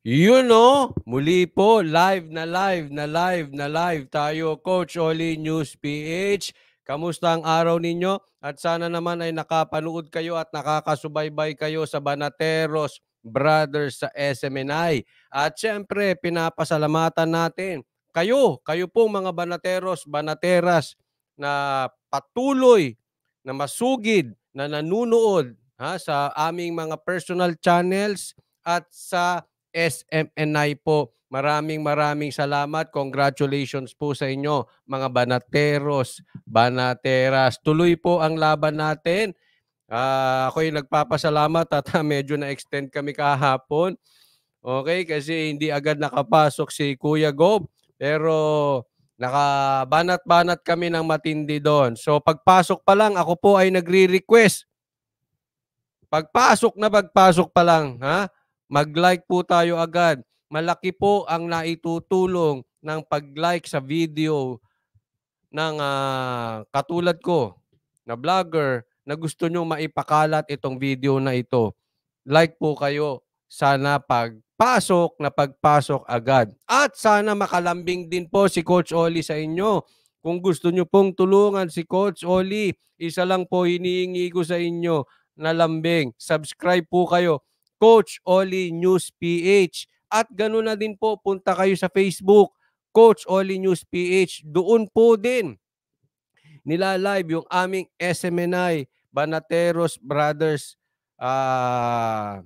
Yun know, muli po, live na live na live na live tayo, Coach Oli News PH. Kamusta ang araw ninyo? At sana naman ay nakapanood kayo at nakakasubaybay kayo sa Banateros Brothers sa SMNI. At syempre, pinapasalamatan natin kayo, kayo pong mga Banateros, Banateras na patuloy, na masugid, na nanunood ha, sa aming mga personal channels at sa SMNI po. Maraming maraming salamat. Congratulations po sa inyo mga banateros, banateras. Tuloy po ang laban natin. Uh, ah, yung nagpapasalamat at medyo na-extend kami kahapon. Okay, kasi hindi agad nakapasok si Kuya Gob. Pero nakabanat-banat kami ng matindi doon. So pagpasok pa lang, ako po ay nagre-request. Pagpasok na pagpasok pa lang, ha? Mag-like po tayo agad. Malaki po ang naitutulong ng pag-like sa video ng uh, katulad ko na vlogger na gusto nyo maipakalat itong video na ito. Like po kayo. Sana pagpasok na pagpasok agad. At sana makalambing din po si Coach Oli sa inyo. Kung gusto nyo pong tulungan si Coach Oli, isa lang po hinihingi ko sa inyo na lambing. Subscribe po kayo Coach Oli News PH. At ganoon na din po, punta kayo sa Facebook, Coach Oli News PH. Doon po din nilalive yung aming SMNI Banateros Brothers uh,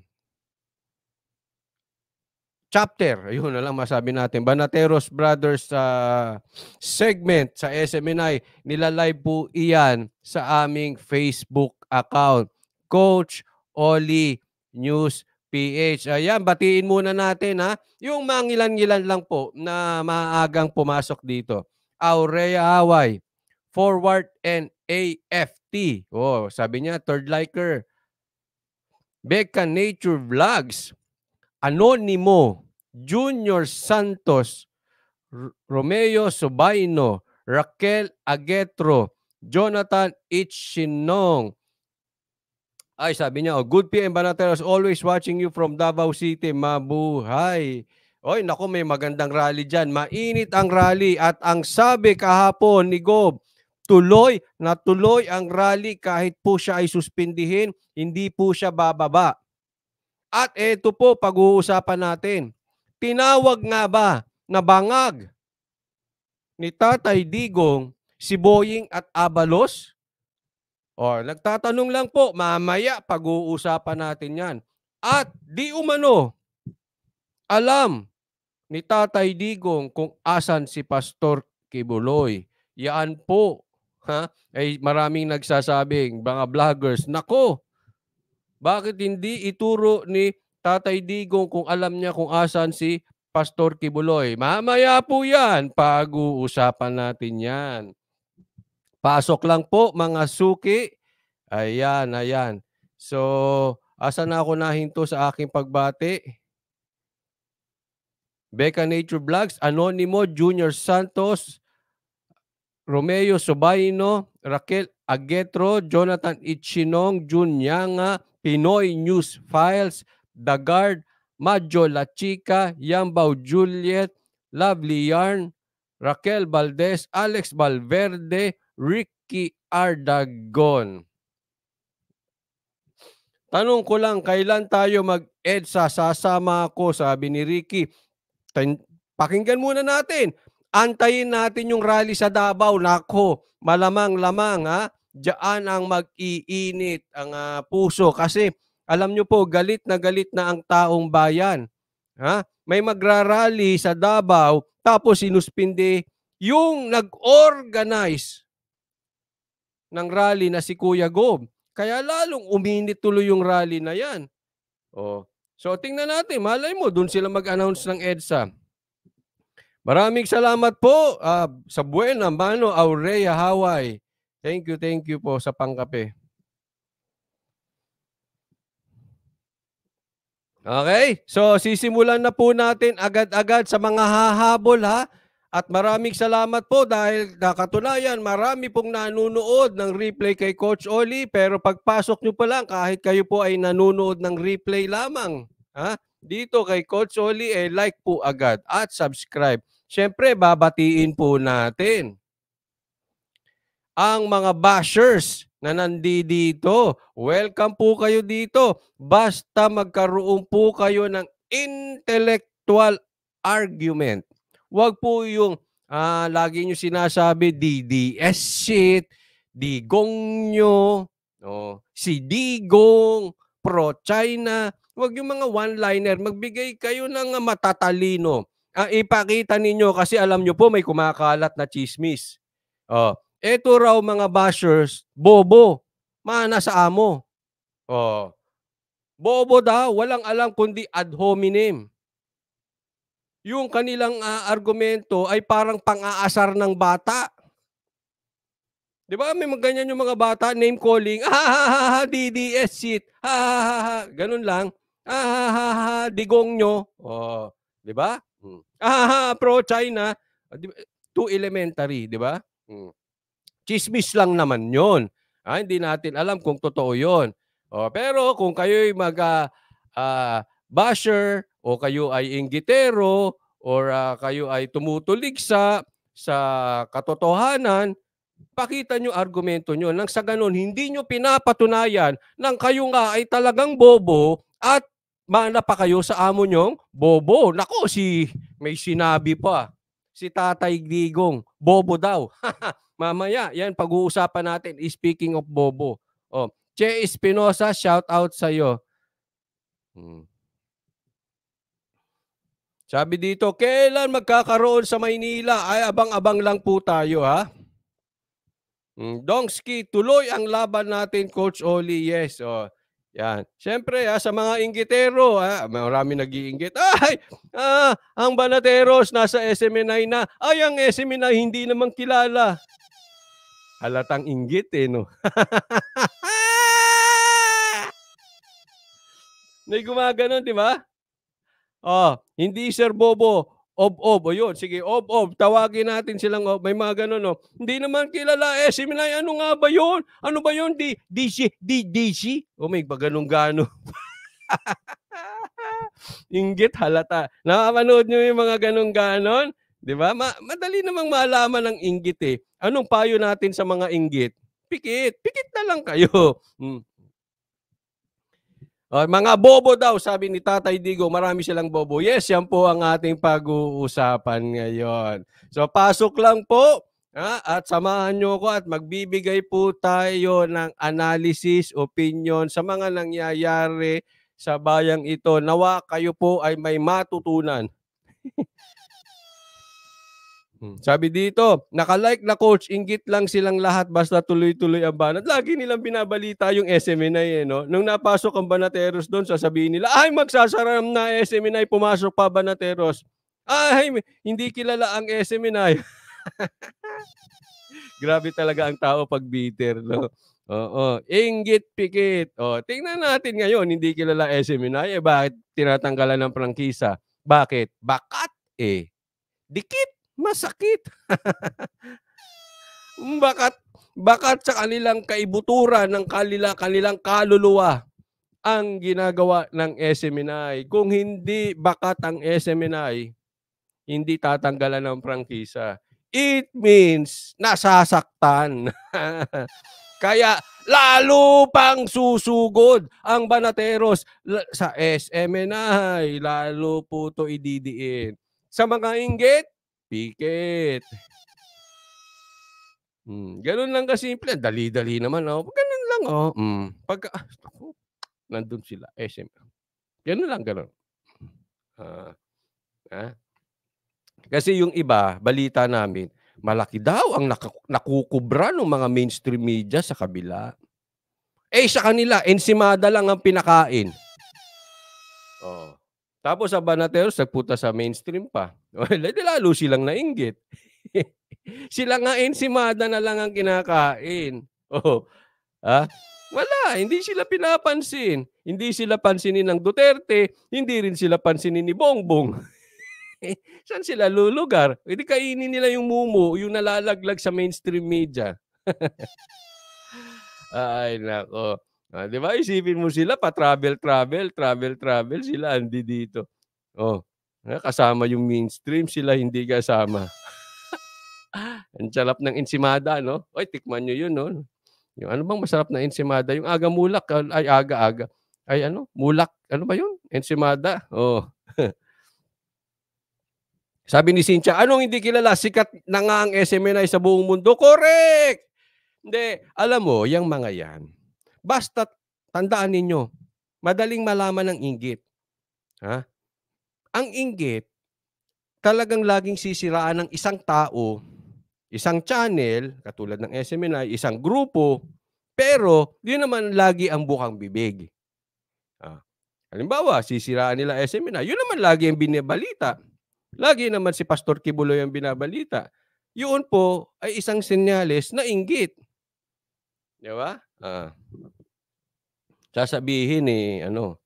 chapter. Ayun na lang masabi natin. Banateros Brothers uh, segment sa SMNI. Nilalive po iyan sa aming Facebook account. Coach Oli News PH. Ayan, batiin muna natin ha. Yung mangilan-ngilan lang po na maagang pumasok dito. Aurea Hawaii, Forward and AFT. Oh, sabi niya, third liker. Becca Nature Vlogs, Anonimo, Junior Santos, Romeo Subaino, Raquel Agetro, Jonathan Ichinong, ay, sabi niya, oh, good PM Banateros, always watching you from Davao City. Mabuhay. Oy, nako may magandang rally dyan. Mainit ang rally at ang sabi kahapon ni Gob, tuloy na tuloy ang rally kahit po siya ay suspindihin, hindi po siya bababa. At eto po pag-uusapan natin. Tinawag nga ba na bangag ni Tatay Digong si Boying at Abalos? Or nagtatanong lang po, mamaya pag-uusapan natin 'yan. At di umano alam ni Tatay Digong kung asan si Pastor Kibuloy. Yan po. Ha? Ay eh, maraming nagsasabing, mga vloggers, nako, bakit hindi ituro ni Tatay Digong kung alam niya kung asan si Pastor Kibuloy? Mamaya po yan, pag-uusapan natin yan. Pasok lang po mga suki. Ayan, ayan. So, asa na ako nahinto sa aking pagbati? Becca Nature Vlogs, Anonimo, Junior Santos, Romeo Sobaino, Raquel Agetro, Jonathan Ichinong, Jun Yanga, Pinoy News Files, The Guard, Majo La Chica, Yambao Juliet, Lovely Yarn, Raquel Valdez, Alex Valverde, Ricky Ardagon. Tanong ko lang, kailan tayo mag-EDSA? Sasama ako, sabi ni Ricky. Ten Pakinggan muna natin. Antayin natin yung rally sa Davao. Nako, malamang-lamang ha. Diyan ang mag-iinit ang uh, puso kasi alam nyo po, galit na galit na ang taong bayan. Ha? May magra-rally sa Davao tapos sinuspindi yung nag-organize ng rally na si Kuya Gob. Kaya lalong uminit tuloy yung rally na yan. Oh. So tingnan natin, malay mo, doon sila mag-announce ng EDSA. Maraming salamat po uh, sa Buena Mano, Aurea, Hawaii. Thank you, thank you po sa pangkape. Okay? So sisimulan na po natin agad-agad sa mga hahabol ha. At maraming salamat po dahil nakatunayan, marami pong nanonood ng replay kay Coach Oli. Pero pagpasok nyo pa lang, kahit kayo po ay nanonood ng replay lamang, ha? dito kay Coach Oli, eh, like po agad at subscribe. Siyempre, babatiin po natin ang mga bashers na nandi dito. Welcome po kayo dito. Basta magkaroon po kayo ng intellectual argument Huwag po yung ah, lagi nyo sinasabi DDS shit, digong nyo, no? si digong, pro-China. Huwag yung mga one-liner. Magbigay kayo ng matatalino. Ang ah, ipakita ninyo kasi alam nyo po may kumakalat na chismis. Oh, eto raw mga bashers, bobo. Mana sa amo. Oh. Bobo daw, walang alam kundi ad hominem yung kanilang uh, argumento ay parang pang-aasar ng bata. 'Di ba? May mga ganyan yung mga bata, name calling. Ah, ha Ah, DDS shit. ha Ah, ganun lang. Ah, ha Ah, digong nyo. Oh, 'di ba? Hmm. Ah, pro China. Too elementary, 'di ba? Hmm. Chismis lang naman 'yon. Ah, hindi natin alam kung totoo 'yon. Oh, pero kung kayo'y mag uh, uh, basher o kayo ay inggitero or uh, kayo ay tumutulig sa sa katotohanan, pakita nyo argumento nyo. Nang sa ganun, hindi nyo pinapatunayan nang kayo nga ay talagang bobo at mana pa kayo sa amo nyong bobo. Nako, si may sinabi pa. Si Tatay Digong, bobo daw. Mamaya, yan, pag-uusapan natin. Speaking of bobo. Oh, Che Espinosa, shout out sa'yo. Hmm. Sabi dito, kailan magkakaroon sa Maynila? Ay, abang-abang lang po tayo ha. Hmm, Dongski, tuloy ang laban natin, Coach Oli. Yes. Oh. Yan. Siyempre, ha, ah, sa mga inggitero, ha, marami nag-iinggit. Ay, ah, ang Banateros nasa SMNI na. Ay, ang SMNI hindi naman kilala. Halatang inggit eh, no? May gumaganon, di ba? Oh, hindi Sir Bobo, ob-ob. ayun. sige, ob-ob. Tawagin natin silang ob. May mga ganun, no? Oh. Hindi naman kilala. Eh, Siminay, ano nga ba yun? Ano ba yun? Di, DC, di, DC? O oh, may ba ganun gano? Inggit halata. Nakapanood niyo yung mga ganun ganon? Di ba? Ma- madali namang malaman ng inggit eh. Anong payo natin sa mga inggit? Pikit. Pikit na lang kayo. Hmm. Uh, mga bobo daw, sabi ni Tatay Digo, marami silang bobo. Yes, yan po ang ating pag-uusapan ngayon. So pasok lang po ha? at samahan nyo ko at magbibigay po tayo ng analysis, opinion sa mga nangyayari sa bayang ito. Nawa kayo po ay may matutunan. Mm. Sabi dito, naka-like na coach, ingit lang silang lahat basta tuloy-tuloy ang banat. Lagi nilang binabalita yung SMNI eh, no? Nung napasok ang Banateros doon, sasabihin nila, ay magsasaram na SMNI, pumasok pa Banateros. Ay, hindi kilala ang SMNI. Grabe talaga ang tao pag bitter, no? Oo, ingit pikit. O, oh, tingnan natin ngayon, hindi kilala SMNI, eh bakit tinatanggalan ng prangkisa? Bakit? Bakat eh. Dikit Masakit. bakat bakat sa kanilang kaibuturan ng kalila kanilang kaluluwa ang ginagawa ng SMNI. Kung hindi bakat ang SMNI, hindi tatanggalan ng prangkisa. It means nasasaktan. Kaya lalo pang susugod ang Banateros sa SMNI. Lalo po to ididiin. Sa mga inggit, Pikit. Mm, ganun lang kasi simple, Dali-dali naman. Oh. Ganun lang. Oh. Mm. Pagka, ah, nandun sila. Eh, SM. Ganun lang, ganun. Ah. ah. Kasi yung iba, balita namin, malaki daw ang nak- nakukubra ng mga mainstream media sa kabila. Eh, sa kanila, ensimada lang ang pinakain. Oh. Tapos sa Banateros, nagpunta sa mainstream pa. Well, Lalo silang nainggit. Sila nga ensimada eh, na lang ang kinakain. Oh. Ha? Ah, wala, hindi sila pinapansin. Hindi sila pansinin ng Duterte, hindi rin sila pansinin ni Bongbong. San sila lulugar? Hindi eh, kainin nila yung mumu, yung nalalaglag sa mainstream media. Ay, nako. Ah, di ba? Isipin mo sila, pa-travel, travel, travel, travel, sila andi dito. Oh, eh, kasama yung mainstream, sila hindi kasama. Ang sarap ng ensimada, no? Oy, tikman nyo yun, no? Yung ano bang masarap na ensimada? Yung aga mulak, ay aga-aga. Ay ano, mulak, ano ba yun? Ensimada? Oh. Sabi ni Cynthia, anong hindi kilala? Sikat na nga ang SMNI sa buong mundo. Correct! Hindi, alam mo, yung mga yan, basta tandaan ninyo, madaling malaman ng inggit. Ha? ang inggit, talagang laging sisiraan ng isang tao, isang channel, katulad ng SMNI, isang grupo, pero yun naman lagi ang bukang bibig. Ah. Halimbawa, sisiraan nila SMNI, yun naman lagi ang binabalita. Lagi naman si Pastor Kibuloy ang binabalita. Yun po ay isang senyales na inggit. Di ba? Ah. Sasabihin eh, ano,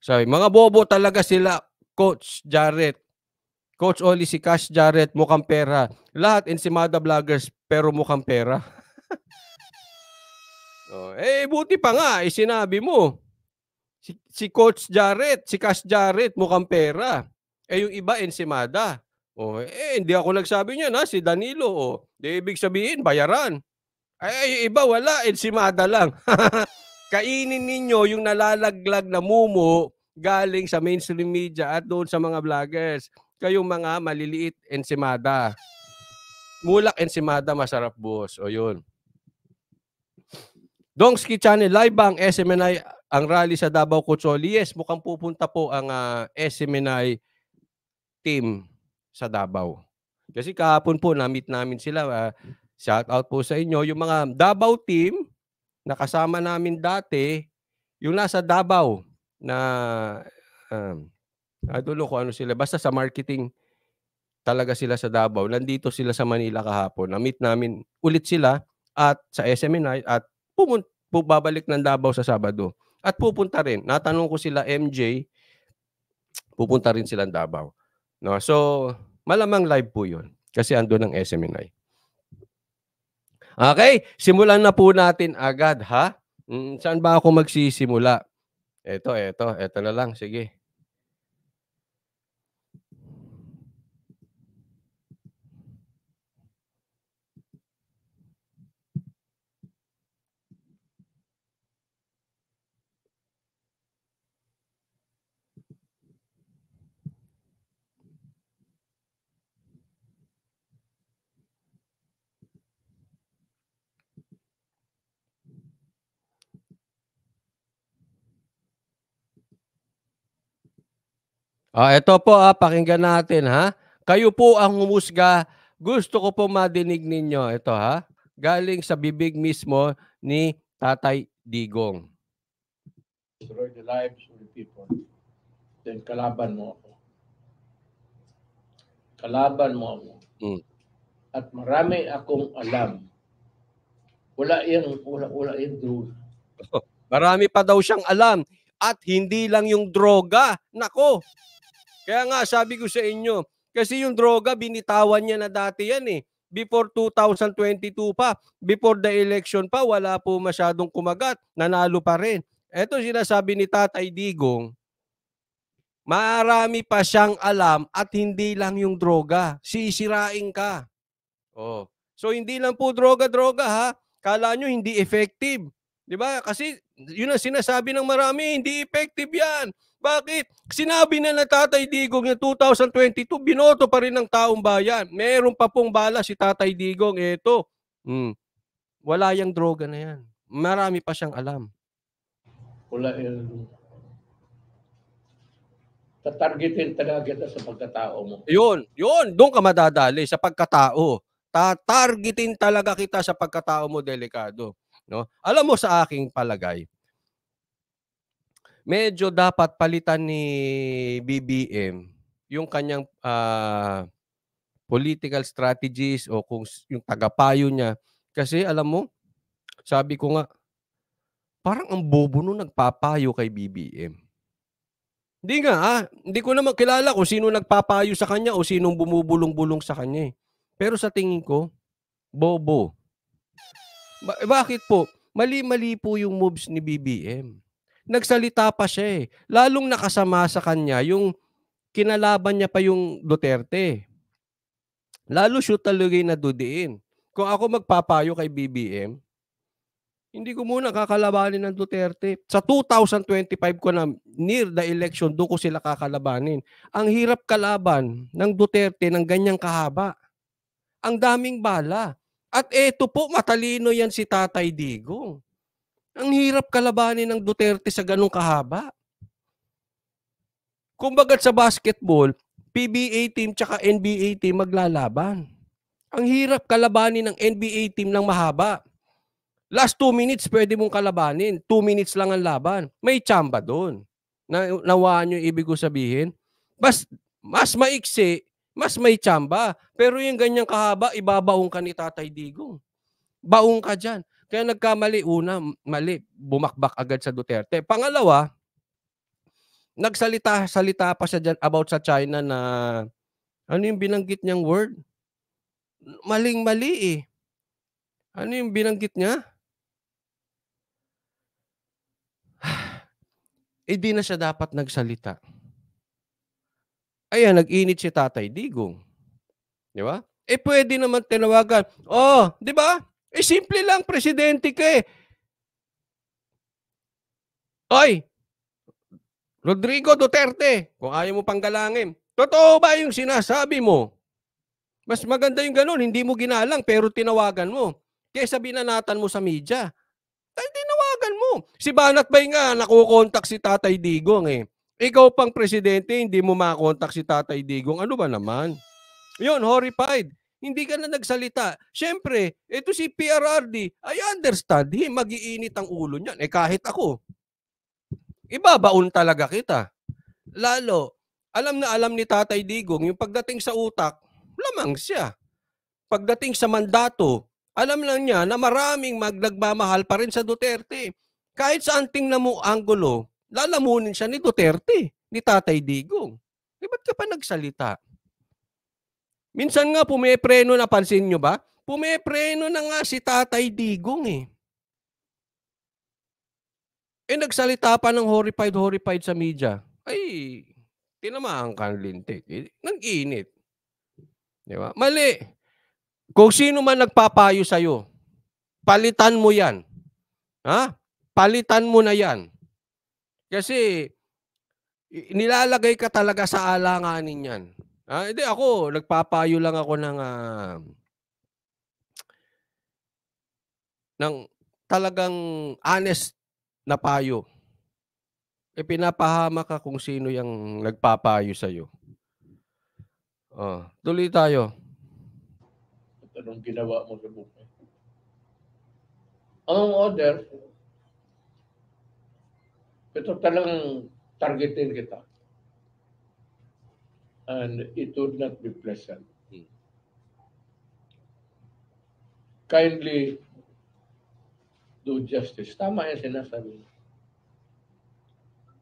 Sorry, mga bobo talaga sila, Coach Jarrett. Coach Oli, si Cash Jarrett, mukhang pera. Lahat ensimada vloggers, pero mukhang pera. oh, eh, buti pa nga, isinabi eh, sinabi mo. Si, si Coach Jarrett, si Cash Jarrett, mukhang pera. Eh, yung iba, ensimada. Oh, eh, hindi ako nagsabi niya na si Danilo. Oh. Di ibig sabihin, bayaran. Eh, yung iba, wala, ensimada lang. kainin ninyo yung nalalaglag na mumo galing sa mainstream media at doon sa mga vloggers. Kayong mga maliliit ensimada. Mulak ensimada, masarap boss. O yun. Dongski Channel, live ba ang SMNI ang rally sa Davao Kutsoli? Yes, mukhang pupunta po ang uh, ah, SMNI team sa Davao. Kasi kahapon po, na-meet namin sila. Uh, shout out po sa inyo. Yung mga Davao team, nakasama namin dati yung nasa Davao na um, I don't know kung ano sila. Basta sa marketing talaga sila sa Davao. Nandito sila sa Manila kahapon. Na-meet namin ulit sila at sa SMNI at pumun babalik ng Davao sa Sabado. At pupunta rin. Natanong ko sila MJ, pupunta rin sila ng Davao. No? So, malamang live po yun. Kasi ando ng SMNI. Okay? Simulan na po natin agad, ha? Mm, saan ba ako magsisimula? Ito, ito, ito na lang. Sige. Ah, ito po ah, pakinggan natin ha. Kayo po ang humusga. Gusto ko po madinig ninyo ito ha. Galing sa bibig mismo ni Tatay Digong. Destroy the lives of the people. Then kalaban mo ako. Kalaban mo ako. Mm. At marami akong alam. Wala yung, wala, wala yung drone. marami pa daw siyang alam. At hindi lang yung droga. Nako, kaya nga, sabi ko sa inyo, kasi yung droga, binitawan niya na dati yan eh. Before 2022 pa, before the election pa, wala po masyadong kumagat. Nanalo pa rin. Ito sinasabi ni Tatay Digong, marami pa siyang alam at hindi lang yung droga. Sisirain ka. Oh. So hindi lang po droga-droga ha. Kala nyo hindi effective. 'Di ba? Kasi yun ang sinasabi ng marami, hindi effective 'yan. Bakit? Sinabi na ng Tatay Digong yung 2022, binoto pa rin ng taong bayan. Meron pa pong bala si Tatay Digong. Ito, mm, wala yung droga na yan. Marami pa siyang alam. Wala yung... Tatargetin talaga kita sa pagkatao mo. Yun, yun. Doon ka madadali sa pagkatao. Tatargetin talaga kita sa pagkatao mo, delikado. No? Alam mo sa aking palagay, medyo dapat palitan ni BBM yung kanyang uh, political strategies o kung yung tagapayo niya. Kasi alam mo, sabi ko nga, parang ang bobo nung nagpapayo kay BBM. Hindi nga ah, hindi ko naman kilala kung sino nagpapayo sa kanya o sinong bumubulong-bulong sa kanya eh. Pero sa tingin ko, bobo. Ba- bakit po? Mali-mali po yung moves ni BBM nagsalita pa siya eh. Lalong nakasama sa kanya yung kinalaban niya pa yung Duterte. Lalo siya talaga na dudiin. Kung ako magpapayo kay BBM, hindi ko muna kakalabanin ng Duterte. Sa 2025 ko na near the election, doon ko sila kakalabanin. Ang hirap kalaban ng Duterte ng ganyang kahaba. Ang daming bala. At eto po, matalino yan si Tatay Digong. Ang hirap kalabanin ng Duterte sa ganong kahaba. Kung Kumbaga sa basketball, PBA team tsaka NBA team maglalaban. Ang hirap kalabanin ng NBA team ng mahaba. Last two minutes, pwede mong kalabanin. Two minutes lang ang laban. May tsamba doon. Na, nawaan yung ibig ko sabihin. Mas, mas maiksi, mas may tsamba. Pero yung ganyang kahaba, ibabaong ka ni Tatay Digong. Baong ka dyan. Kaya nagkamali una, mali, bumakbak agad sa Duterte. Pangalawa, nagsalita-salita pa siya dyan about sa China na ano yung binanggit niyang word? Maling-mali eh. Ano yung binanggit niya? eh na siya dapat nagsalita. Ayan, nag-init si Tatay Digong. Di ba? Eh pwede naman tinawagan. Oh, di ba? Eh simple lang, presidente ka eh. Oy, Rodrigo Duterte, kung ayaw mo pang galangin, totoo ba yung sinasabi mo? Mas maganda yung ganun, hindi mo ginalang pero tinawagan mo. Kaysa binanatan mo sa media. Ay, tinawagan mo. Si Banat Bay nga, nakukontak si Tatay Digong eh. Ikaw pang presidente, hindi mo makontak si Tatay Digong. Ano ba naman? Yun, horrified. Hindi ka na nagsalita. Siyempre, ito si PRRD, I understand, he, magiinit ang ulo niyan. Eh kahit ako, ibabaon talaga kita. Lalo, alam na alam ni Tatay Digong, yung pagdating sa utak, lamang siya. Pagdating sa mandato, alam lang niya na maraming magnagmamahal pa rin sa Duterte. Kahit sa anting na mo anggulo, lalamunin siya ni Duterte, ni Tatay Digong. Eh, ba't ka pa nagsalita? Minsan nga pumepreno, napansin nyo ba? Pumepreno na nga si Tatay Digong eh. Eh nagsalita pa ng horrified, horrified sa media. Ay, tinamaan kang lintik. Eh, Nag-init. Di ba? Mali. Kung sino man nagpapayo sa'yo, palitan mo yan. Ha? Palitan mo na yan. Kasi nilalagay ka talaga sa alanganin yan. Ah, hindi ako, nagpapayo lang ako ng uh, ng talagang honest na payo. E pinapahama ka kung sino yung nagpapayo sa iyo. Oh, tuloy tayo. Anong ginawa mo sa buhay? Anong order? Ito talagang targetin kita and it would not be pleasant. Hmm. Kindly do justice. Tama yung sinasabi.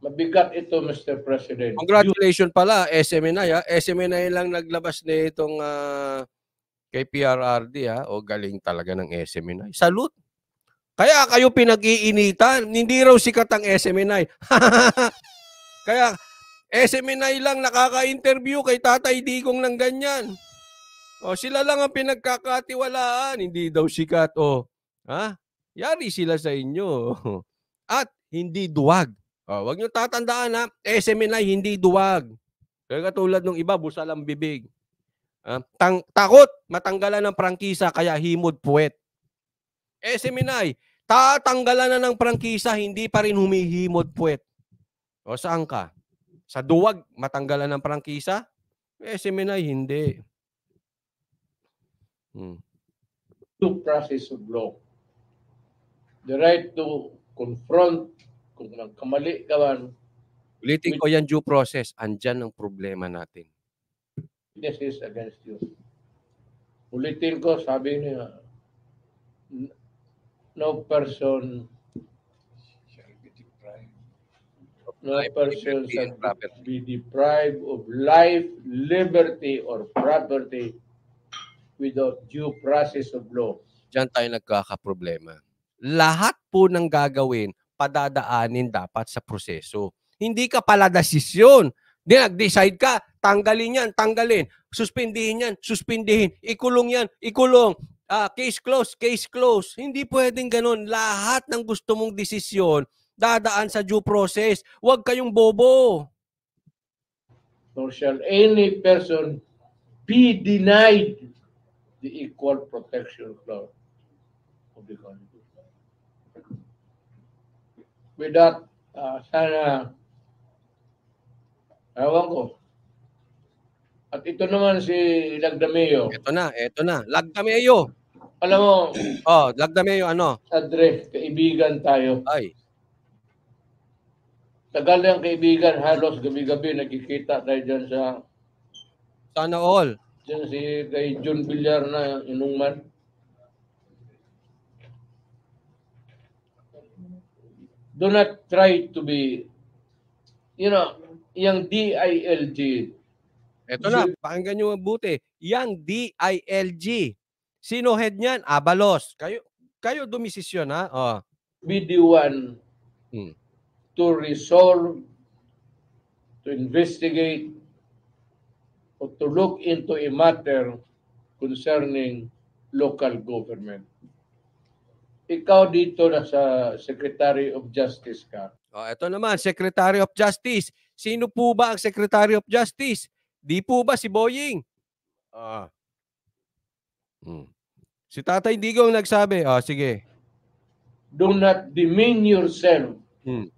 Mabigat ito, Mr. President. Congratulations pala, SMNI. Ha? SMNI lang naglabas na itong uh, kay PRRD. Ha? O galing talaga ng SMNI. Salute! Kaya kayo pinag-iinitan. Hindi raw sikat ang SMNI. Eh. Kaya eh, SMNI lang nakaka-interview kay Tatay Digong ng ganyan. O, oh, sila lang ang pinagkakatiwalaan, hindi daw sikat. O, oh, ha? Yari sila sa inyo. At hindi duwag. O, oh, wag nyo tatandaan ha, eh, SMNI hindi duwag. Kaya katulad ng iba, busa lang bibig. Ha? Tang takot, matanggalan ng prangkisa, kaya himod puwet. Eh, SMNI, tatanggalan na ng prangkisa, hindi pa rin humihimod puwet. O, saan ka? Sa duwag, matanggalan ng prangkisa? Eh, seminay, hindi. Hmm. Due process of law. The right to confront kung nagkamali ka man. Ulitin ko yan due process. Andyan ang problema natin. This is against you. Ulitin ko, sabi niya, no person Not shall subject be deprived of life, liberty, or property without due process of law. Diyan tayo nagkakaproblema. Lahat po ng gagawin, padadaanin dapat sa proseso. Hindi ka pala desisyon. Di nag-decide ka, tanggalin yan, tanggalin. Suspindihin yan, suspindihin. Ikulong yan, ikulong. Ah, case closed, case closed. Hindi pwedeng ganun. Lahat ng gusto mong desisyon, dadaan sa due process. Huwag kayong bobo. Nor shall any person be denied the equal protection clause of the Constitution. With that, uh, sana ewan ko. At ito naman si Lagdameo. Ito na, ito na. Lagdameo. Alam mo. oh, Lagdameo ano? Adre, kaibigan tayo. Ay. Tagal niyang kaibigan, halos gabi-gabi nagkikita tayo dyan sa... Sana all. Dyan si kay John Villar na inungman. Do not try to be, you know, yung DILG. Ito na, pakinggan nyo mabuti. Yang DILG. Sino head niyan? Abalos. Kayo, kayo dumisisyon ha? Oh. BD1. Hmm to resolve, to investigate, or to look into a matter concerning local government. Ikaw dito na sa Secretary of Justice ka. Oh, ito naman, Secretary of Justice. Sino po ba ang Secretary of Justice? Di po ba si Boying? Ah. Hmm. Si Tatay Digong nagsabi. Ah, sige. Do not demean yourself hmm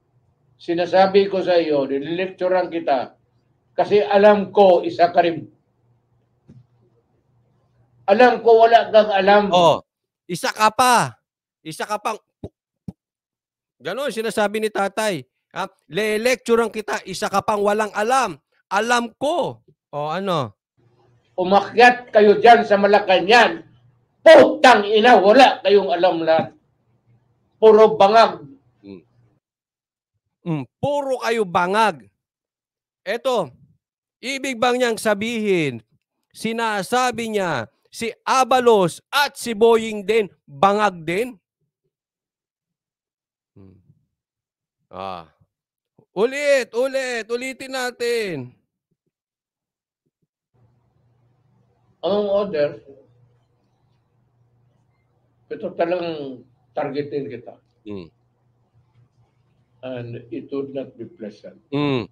sinasabi ko sa iyo, nililekturan kita, kasi alam ko, isa ka rin. Alam ko, wala kang alam. Oh, isa ka pa. Isa ka pang... Ganon, sinasabi ni tatay. Ha? Le-lecturean kita, isa ka pang walang alam. Alam ko. O ano? Umakyat kayo dyan sa Malacanang. Putang ina, wala kayong alam lahat. Puro bangag, Mm, puro kayo bangag. Eto, ibig bang niyang sabihin, sinasabi niya, si Abalos at si Boying din, bangag din? Hmm. Ah. Ulit, ulit, ulitin natin. Ang order, ito talagang targetin kita. Mm and it would not be pleasant. Mm.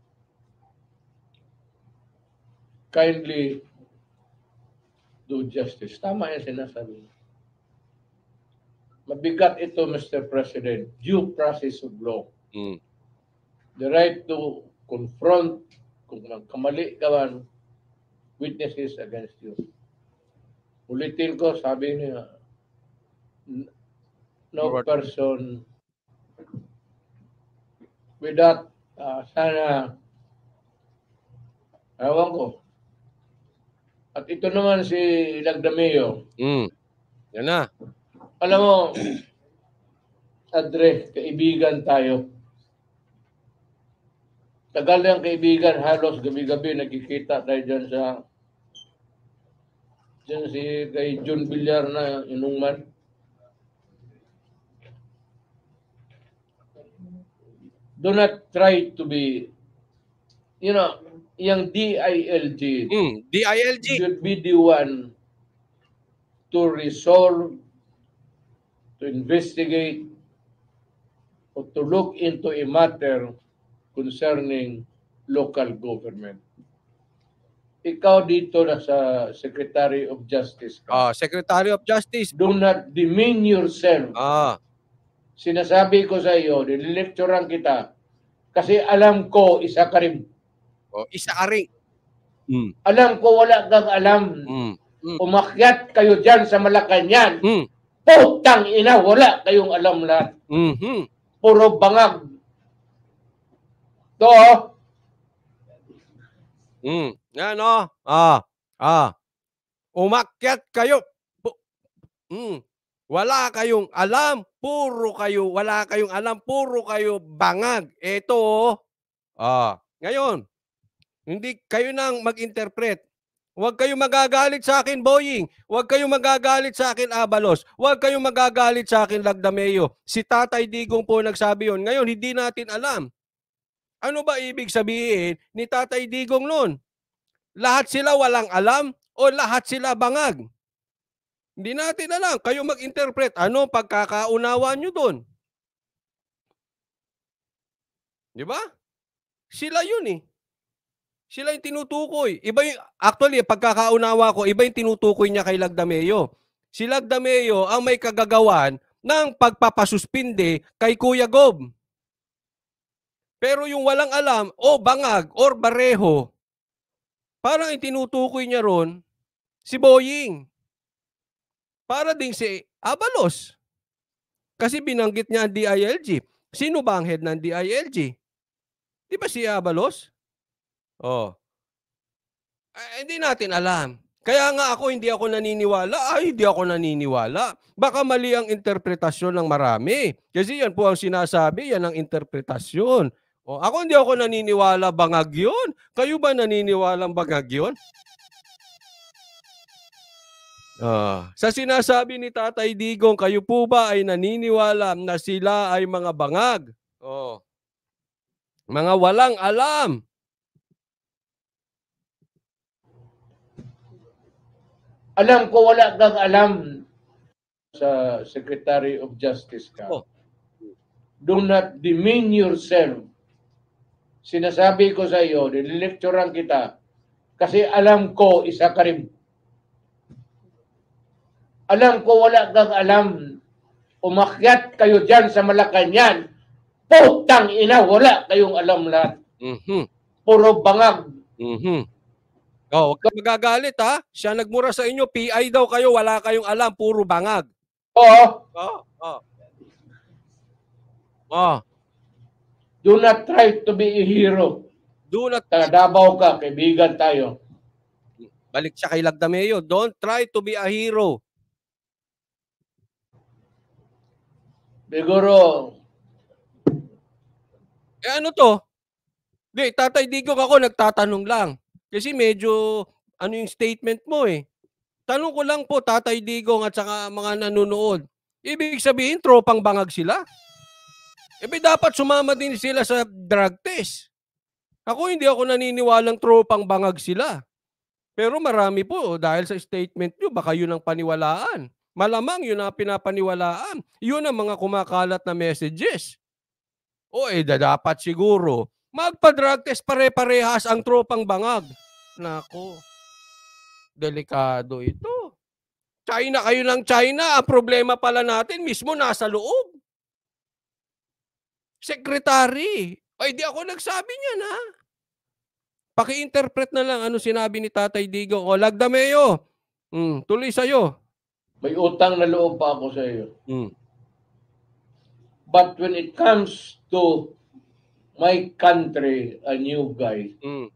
Kindly do justice. Tama yung sinasabi. Mabigat ito, Mr. President. Due process of law. Mm. The right to confront kung magkamali ka man, witnesses against you. Ulitin ko, sabi niya, no Robert. person with that, uh, sana ewan ko. At ito naman si Lagdameo. Mm. Yan na. Alam mo, Andre, kaibigan tayo. Tagal na kaibigan, halos gabi-gabi nagkikita tayo dyan sa dyan si kay John Villar na inuman. do not try to be, you know, hmm, yung DILG. Mm, DILG. Should be the one to resolve, to investigate, or to look into a matter concerning local government. Ikaw dito na sa Secretary of Justice. Ah, uh, Secretary of Justice. Do not demean yourself. Ah sinasabi ko sa iyo, nililecturean kita kasi alam ko isa ka rin. Oh, isa ka rin. Mm. Alam ko wala kang alam. Mm. Mm. Umakyat kayo dyan sa Malacanang. Mm. Putang ina, wala kayong alam lahat. Mm-hmm. Puro bangag. To. Mm. Yan oh. Ah. Ah. Umakyat kayo. Bu- mm. Wala kayong alam. Puro kayo, wala kayong alam, puro kayo bangag. Ito, oh. ah, ngayon, hindi kayo nang mag-interpret. Huwag kayong magagalit sa akin, Boying. Huwag kayong magagalit sa akin, Abalos. Huwag kayong magagalit sa akin, Lagdameo. Si Tatay Digong po nagsabi yon. Ngayon, hindi natin alam. Ano ba ibig sabihin ni Tatay Digong noon? Lahat sila walang alam o lahat sila bangag? Hindi natin alam. Kayo mag-interpret. Ano pagkakaunawa nyo doon? Di ba? Sila yun eh. Sila yung tinutukoy. Iba yung, actually, pagkakaunawa ko, iba yung tinutukoy niya kay Lagdameo. Si Lagdameo ang may kagagawan ng pagpapasuspinde kay Kuya Gob. Pero yung walang alam, o bangag, or bareho, parang itinutukoy niya ron si Boying. Para din si Abalos. Kasi binanggit niya ang DILG. Sino ba ang head ng DILG? Di ba si Abalos? Oh. Ay, eh, hindi natin alam. Kaya nga ako hindi ako naniniwala. Ay, hindi ako naniniwala. Baka mali ang interpretasyon ng marami. Kasi yan po ang sinasabi, yan ang interpretasyon. O, oh, ako hindi ako naniniwala bangag yun. Kayo ba naniniwala bangag yun? Uh, sa sinasabi ni Tatay Digong, kayo po ba ay naniniwala na sila ay mga bangag? Oh. Mga walang alam. Alam ko wala kang alam sa Secretary of Justice ka. Oh. Do not demean yourself. Sinasabi ko sa iyo, nililekturan kita kasi alam ko isa ka rin alam ko wala kang alam. Umakyat kayo dyan sa Malacanang. Putang ina, wala kayong alam lahat. Mm-hmm. Puro bangag. Mm-hmm. Oh, huwag ka magagalit ha. Siya nagmura sa inyo, PI daw kayo, wala kayong alam, puro bangag. Oo. Oo. Oh, Oo. Oh. oh. Do not try to be a hero. Do not Taga ka, kaibigan tayo. Balik siya kay Lagdameo. Don't try to be a hero. Bigurong. Eh ano to? Di, Tatay ko ako nagtatanong lang. Kasi medyo ano yung statement mo eh. Tanong ko lang po, Tatay Digong at saka mga nanonood. Ibig sabihin, tropang bangag sila? Eh dapat sumama din sila sa drug test. Ako hindi ako naniniwalang tropang bangag sila. Pero marami po, oh, dahil sa statement nyo, baka yun ang paniwalaan. Malamang yun ang pinapaniwalaan. Yun ang mga kumakalat na messages. O eh, dapat siguro, magpa-drug test pare-parehas ang tropang bangag. Nako, delikado ito. China kayo ng China, ang problema pala natin mismo nasa loob. Secretary, ay di ako nagsabi niya na. Paki-interpret na lang ano sinabi ni Tatay Digo. O, Lagdameo, mm, tuloy sa'yo. May utang na loob pa ako sa iyo. Mm. But when it comes to my country, a new guy, mm.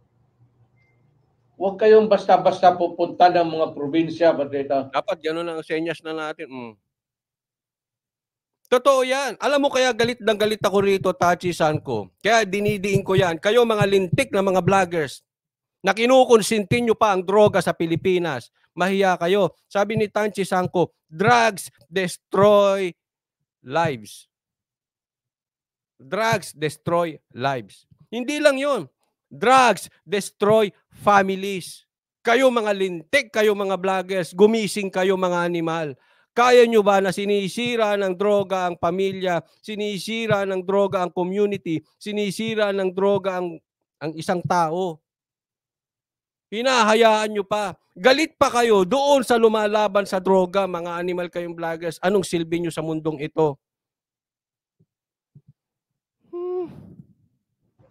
Huwag kayong basta-basta pupunta ng mga probinsya, Patita. Dapat gano'n ang senyas na natin. Mm. Totoo yan. Alam mo kaya galit ng galit ako rito, Tachi Sanko. Kaya dinidiin ko yan. Kayo mga lintik na mga vloggers, na kinukonsinti nyo pa ang droga sa Pilipinas. Mahiya kayo. Sabi ni Tanchi Sangko, drugs destroy lives. Drugs destroy lives. Hindi lang yon. Drugs destroy families. Kayo mga lintik, kayo mga vloggers, gumising kayo mga animal. Kaya nyo ba na sinisira ng droga ang pamilya, sinisira ng droga ang community, sinisira ng droga ang, ang isang tao? Hinahayaan nyo pa. Galit pa kayo doon sa lumalaban sa droga, mga animal kayong vloggers. Anong silbi nyo sa mundong ito? Hmm.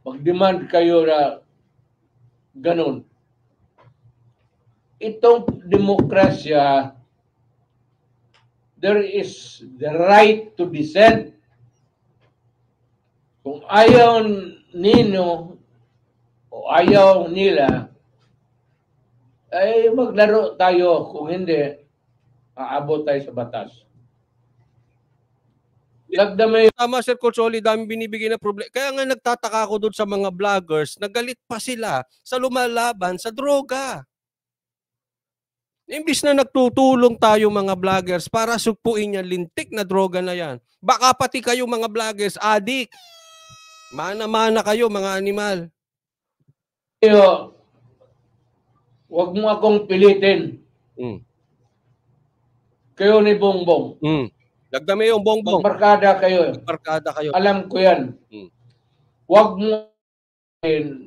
Pag-demand kayo na ganun. Itong demokrasya, there is the right to dissent. Kung ayaw ninyo o ayaw nila ay eh, maglaro tayo. Kung hindi, aabot tayo sa batas. may... Tama Sir Cocholi, dami binibigay na problema. Kaya nga nagtataka ako doon sa mga vloggers, nagalit pa sila sa lumalaban sa droga. Imbis na nagtutulong tayo mga vloggers para sugpuin yan, lintik na droga na yan. Baka pati kayo mga vloggers, addict. Mana-mana kayo mga animal. Yo, Huwag mo akong pilitin. Mm. Kayo ni Bongbong. Mm. Lagdami yung Bongbong. Magbarkada kayo. Eh. Magbarkada kayo. Alam ko yan. Mm. Huwag mo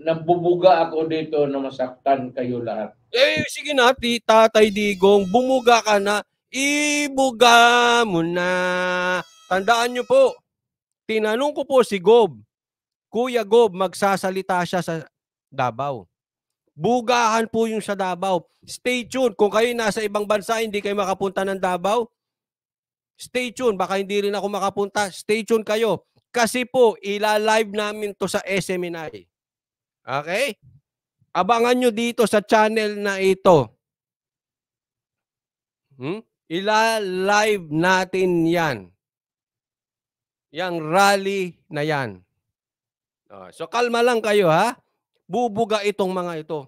nabubuga ako dito na masaktan kayo lahat. Eh, sige na, tatay Digong, bumuga ka na. Ibuga mo na. Tandaan nyo po, tinanong ko po si Gob, Kuya Gob, magsasalita siya sa Davao bugahan po yung sa Davao. Stay tuned. Kung kayo nasa ibang bansa, hindi kayo makapunta ng Davao, stay tuned. Baka hindi rin ako makapunta. Stay tuned kayo. Kasi po, ila-live namin to sa SMNI. Okay? Abangan nyo dito sa channel na ito. Hmm? Ila-live natin yan. Yang rally na yan. Oh, so kalma lang kayo ha bubuga itong mga ito.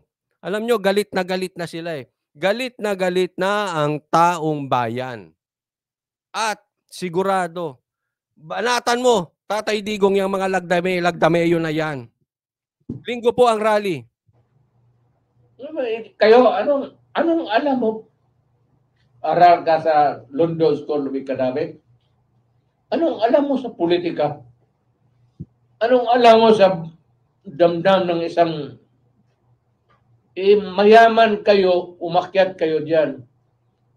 Alam nyo, galit na galit na sila eh. Galit na galit na ang taong bayan. At sigurado, banatan mo, Tatay Digong, yung mga lagdame, lagdame yun na yan. Linggo po ang rally. Eh, kayo, anong, anong alam mo aral ka sa London School of Anong alam mo sa politika? Anong alam mo sa damdam ng isang eh, mayaman kayo, umakyat kayo diyan.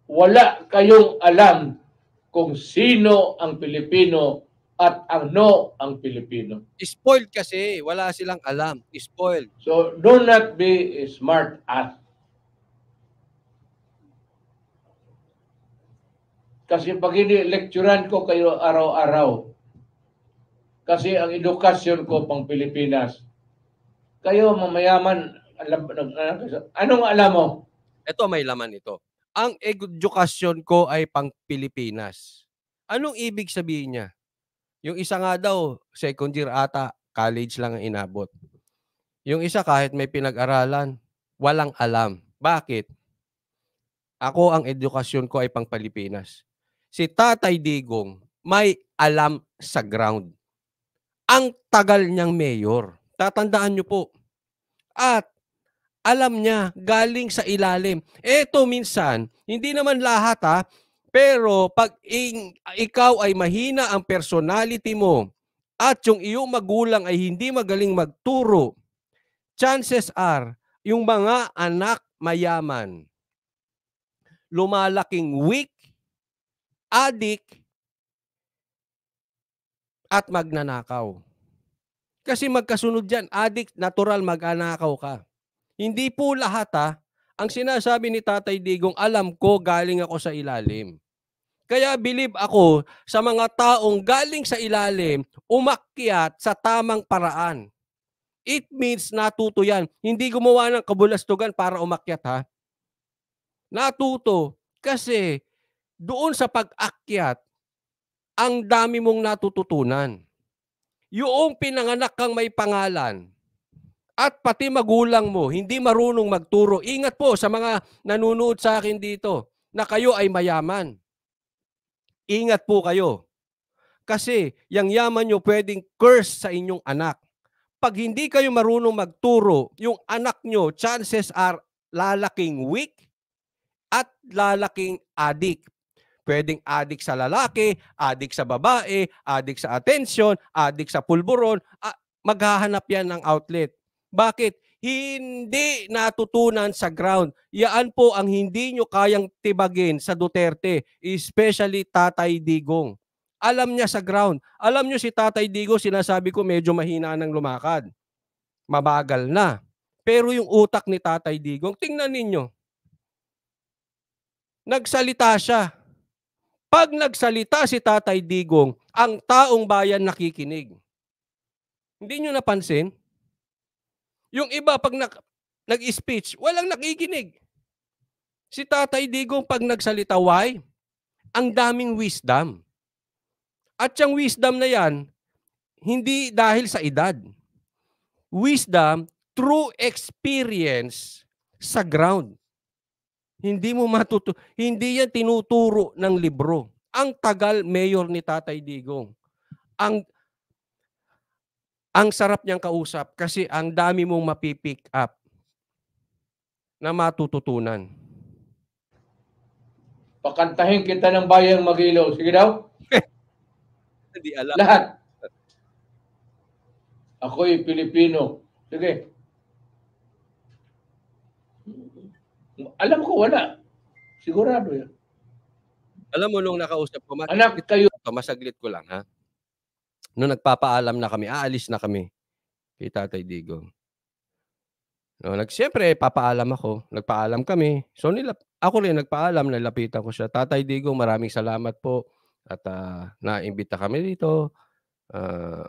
Wala kayong alam kung sino ang Pilipino at ang no ang Pilipino. Spoiled kasi, wala silang alam. Spoiled. So do not be smart at. Kasi pag hindi lecturean ko kayo araw-araw, kasi ang edukasyon ko pang Pilipinas, kayo, mamayaman, alam, ah, anong alam mo? Ito, may laman ito. Ang edukasyon ko ay pang Pilipinas. Anong ibig sabihin niya? Yung isa nga daw, second year ata, college lang ang inabot. Yung isa kahit may pinag-aralan, walang alam. Bakit? Ako, ang edukasyon ko ay pang Pilipinas. Si Tatay Digong may alam sa ground. Ang tagal niyang mayor Tatandaan nyo po. At alam niya galing sa ilalim. Ito minsan, hindi naman lahat ha, pero pag ikaw ay mahina ang personality mo at yung iyong magulang ay hindi magaling magturo, chances are yung mga anak mayaman lumalaking weak, addict, at magnanakaw. Kasi magkasunod yan, addict, natural, mag-anakaw ka. Hindi po lahat ha. Ang sinasabi ni Tatay Digong, alam ko galing ako sa ilalim. Kaya believe ako sa mga taong galing sa ilalim, umakyat sa tamang paraan. It means natuto yan. Hindi gumawa ng kabulastugan para umakyat ha. Natuto kasi doon sa pag-akyat, ang dami mong natututunan. Yung pinanganak kang may pangalan at pati magulang mo, hindi marunong magturo. Ingat po sa mga nanunood sa akin dito na kayo ay mayaman. Ingat po kayo. Kasi yung yaman nyo pwedeng curse sa inyong anak. Pag hindi kayo marunong magturo, yung anak nyo, chances are lalaking weak at lalaking adik. Pwedeng adik sa lalaki, adik sa babae, adik sa atensyon, adik sa pulburon. Ah, maghahanap yan ng outlet. Bakit? Hindi natutunan sa ground. Yaan po ang hindi nyo kayang tibagin sa Duterte, especially Tatay Digong. Alam niya sa ground. Alam niyo si Tatay Digo, sinasabi ko medyo mahina ng lumakad. Mabagal na. Pero yung utak ni Tatay Digong, tingnan ninyo. Nagsalita siya. Pag nagsalita si Tatay Digong, ang taong bayan nakikinig. Hindi nyo napansin? Yung iba, pag nag-speech, walang nakikinig. Si Tatay Digong, pag nagsalita, why? Ang daming wisdom. At yung wisdom na yan, hindi dahil sa edad. Wisdom, true experience sa ground. Hindi mo matuto. Hindi yan tinuturo ng libro. Ang tagal mayor ni Tatay Digong. Ang ang sarap niyang kausap kasi ang dami mong mapipick up na matututunan. Pakantahin kita ng bayang Magilo. Sige daw? Hindi alam. Lahat. Ako'y Pilipino. Sige. Alam ko, wala. Sigurado yan. Alam mo, nung nakausap ko, masaglit, Anak, kayo. Ko, masaglit ko lang, ha? Nung nagpapaalam na kami, aalis na kami kay Tatay Digo. No, nag, siyempre, papaalam ako. Nagpaalam kami. So, nilap, ako rin nagpaalam, na lapitan ko siya. Tatay Digo, maraming salamat po. At uh, naimbita kami dito. Uh,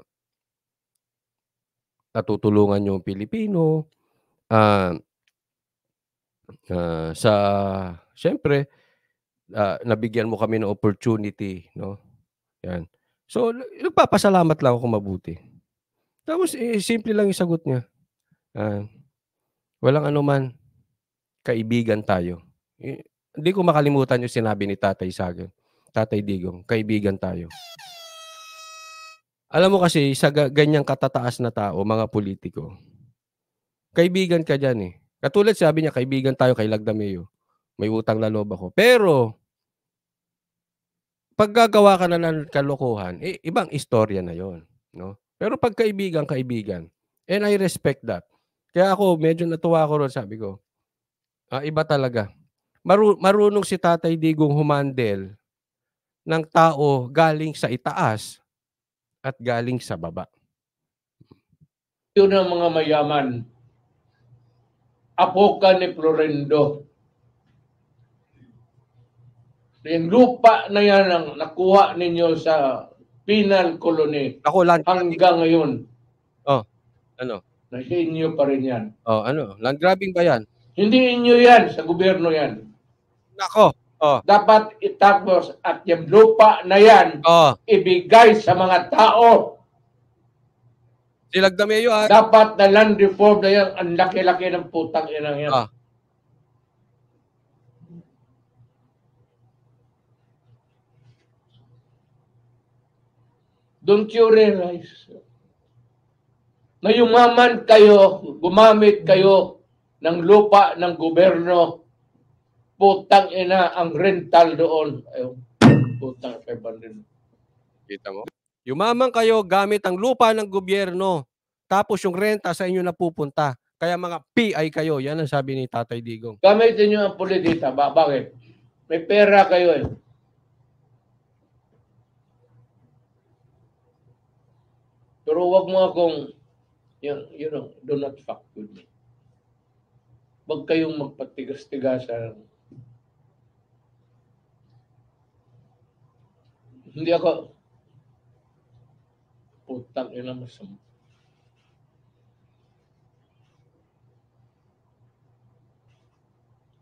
natutulungan yung Pilipino. Uh, uh, sa syempre uh, ah, nabigyan mo kami ng opportunity, no? Yan. So nagpapasalamat lang ako mabuti. Tapos eh, simple lang 'yung sagot niya. Uh, walang anuman kaibigan tayo. Eh, hindi ko makalimutan 'yung sinabi ni Tatay sa Tatay Digong, kaibigan tayo. Alam mo kasi, sa ganyang katataas na tao, mga politiko, kaibigan ka dyan eh. Katulad sabi niya, kaibigan tayo kay Lagdameo. May utang na loob ako. Pero, pag gagawa ka na ng kalokohan, eh, ibang istorya na yon, no? Pero pag kaibigan, kaibigan. And I respect that. Kaya ako, medyo natuwa ako ron, sabi ko. Ah, iba talaga. Maru- marunong si Tatay Digong humandel ng tao galing sa itaas at galing sa baba. Yun ng mga mayaman apo ka ni Florendo. Yung lupa na yan ang nakuha ninyo sa penal colony Ako, land hanggang ngayon. Oh, ano? Nasa inyo pa rin yan. Oh, ano? Land grabbing ba yan? Hindi inyo yan, sa gobyerno yan. Nako. Oh. Dapat itapos at yung lupa na yan oh. ibigay sa mga tao Silag Dameyo ah. Dapat na land reform na yan. Ang laki-laki ng putang inang yan. Ah. Don't you realize na yumaman kayo, gumamit kayo ng lupa ng gobyerno, putang ina ang rental doon. Ayun, putang kay Bandin. Kita mo? Yumaman kayo gamit ang lupa ng gobyerno. Tapos yung renta sa inyo napupunta. Kaya mga PI kayo. Yan ang sabi ni Tatay Digong. Gamitin nyo ang politita. Ba bakit? May pera kayo eh. Pero wag mo akong, you, you know, do not fuck with me. Huwag kayong magpatigas-tigasan. Hindi ako, Putang ina masama.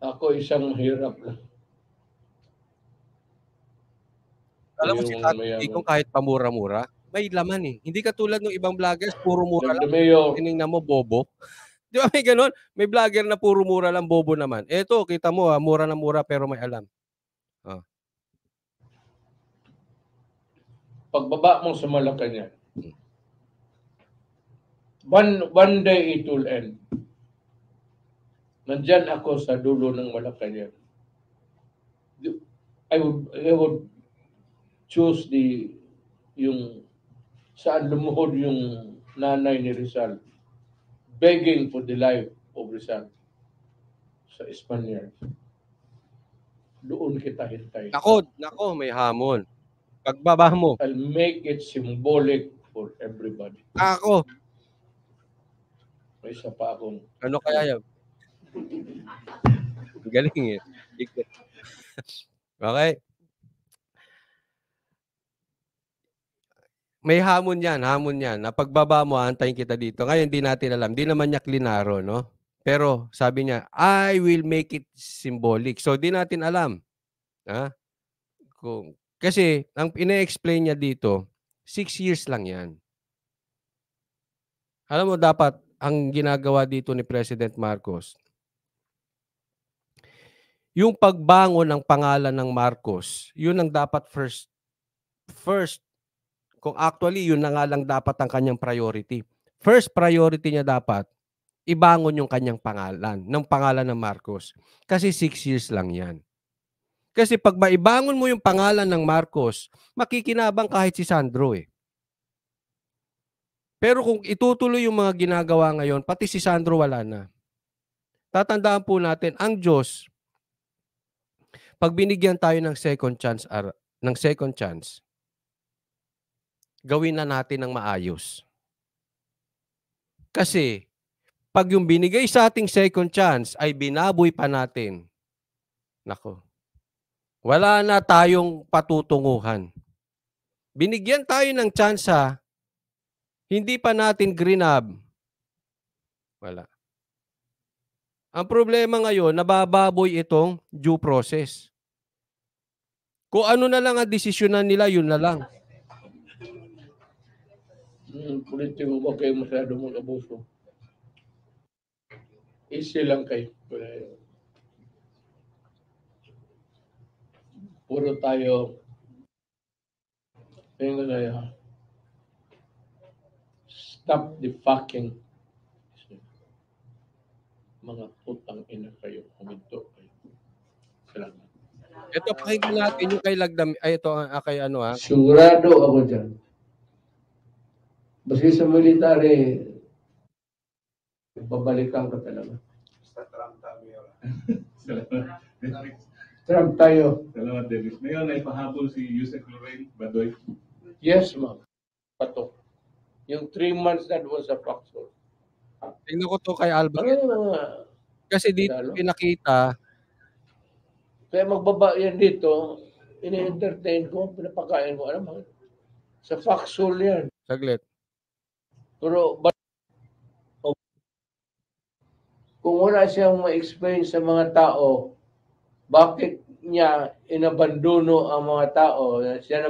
Ako isang mahirap lang. Alam mo si ano Tato Digong eh. kahit pamura-mura, may laman eh. Hindi katulad ng ibang vloggers, puro mura lang. Tinignan mo, bobo. Di ba may ganun? May vlogger na puro mura lang, bobo naman. Eto, kita mo ha, ah, mura na mura pero may alam. Ah. Pagbaba mo sa Malacanang, One, one day it will end. Nandyan ako sa dulo ng Malacañang. I would, I would choose the, yung, saan lumuhod yung nanay ni Rizal, begging for the life of Rizal sa Espanyol. Doon kita hintay. Nako, nako, may hamon. Pagbaba mo. I'll make it symbolic for everybody. Ako, may isa pa akong... Ano kaya yan? Galing eh. okay. May hamon yan, hamon yan. Napagbaba mo, antayin kita dito. Ngayon, di natin alam. Di naman niya klinaro, no? Pero sabi niya, I will make it symbolic. So, di natin alam. Ha? Kung, kasi, ang ine-explain niya dito, six years lang yan. Alam mo, dapat ang ginagawa dito ni President Marcos, yung pagbangon ng pangalan ng Marcos, yun ang dapat first first kung actually yun na nga lang dapat ang kanyang priority. First priority niya dapat ibangon yung kanyang pangalan, ng pangalan ng Marcos. Kasi six years lang yan. Kasi pag maibangon mo yung pangalan ng Marcos, makikinabang kahit si Sandro eh. Pero kung itutuloy yung mga ginagawa ngayon, pati si Sandro wala na. Tatandaan po natin, ang Diyos, pag binigyan tayo ng second chance, ar, ng second chance, gawin na natin ng maayos. Kasi, pag yung binigay sa ating second chance ay binaboy pa natin, nako, wala na tayong patutunguhan. Binigyan tayo ng chance hindi pa natin grinab. Wala. Ang problema ngayon, nabababoy itong due process. Kung ano na lang ang desisyonan nila, yun na lang. Hmm, politiko ba kayo masyado mong abuso? Easy lang kayo. Puro tayo. Tingnan na yan. Stop the fucking mga putang ina kayo. Huminto kayo. Salamat. Ito, pakinggan natin yung kay Lagdam. Ay, ito, ang ah, ah, kay ano ha? Ah. Sigurado ako dyan. Baski sa military, babalikan ka talaga. Basta Trump tayo. Salamat. Trump tayo. Salamat, Dennis. Ngayon, ay pahabol si Yusef Lorraine Badoy. Yes, ma'am. Patok. Yung three months that was a foxhole. Tingnan ko to kay Alba. Ano ah, Kasi dito Lalo. pinakita. Kaya magbaba yan dito, ini-entertain ko, pinapakain ko. Alam mo, sa foxhole yan. Saglit. Pero, but, oh, kung wala siyang ma-explain sa mga tao, bakit niya inabandono ang mga tao? Siya na,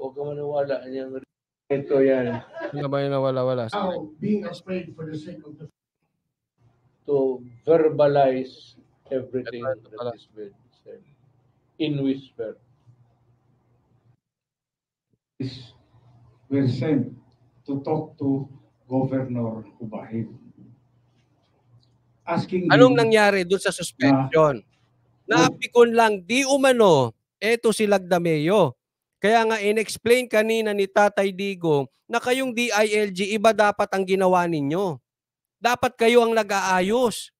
huwag ka maniwala niyang ito yan. Hindi ka ba yung nawala-wala sa being afraid for the sake of the To verbalize everything that is being said in whisper. is were sent to talk to Governor Ubahil. Asking Anong nangyari doon sa suspension? Na, Naapikon lang, di umano, eto si Lagdameo. Kaya nga inexplain kanina ni Tatay Digo na kayong DILG iba dapat ang ginawa ninyo. Dapat kayo ang nag-aayos.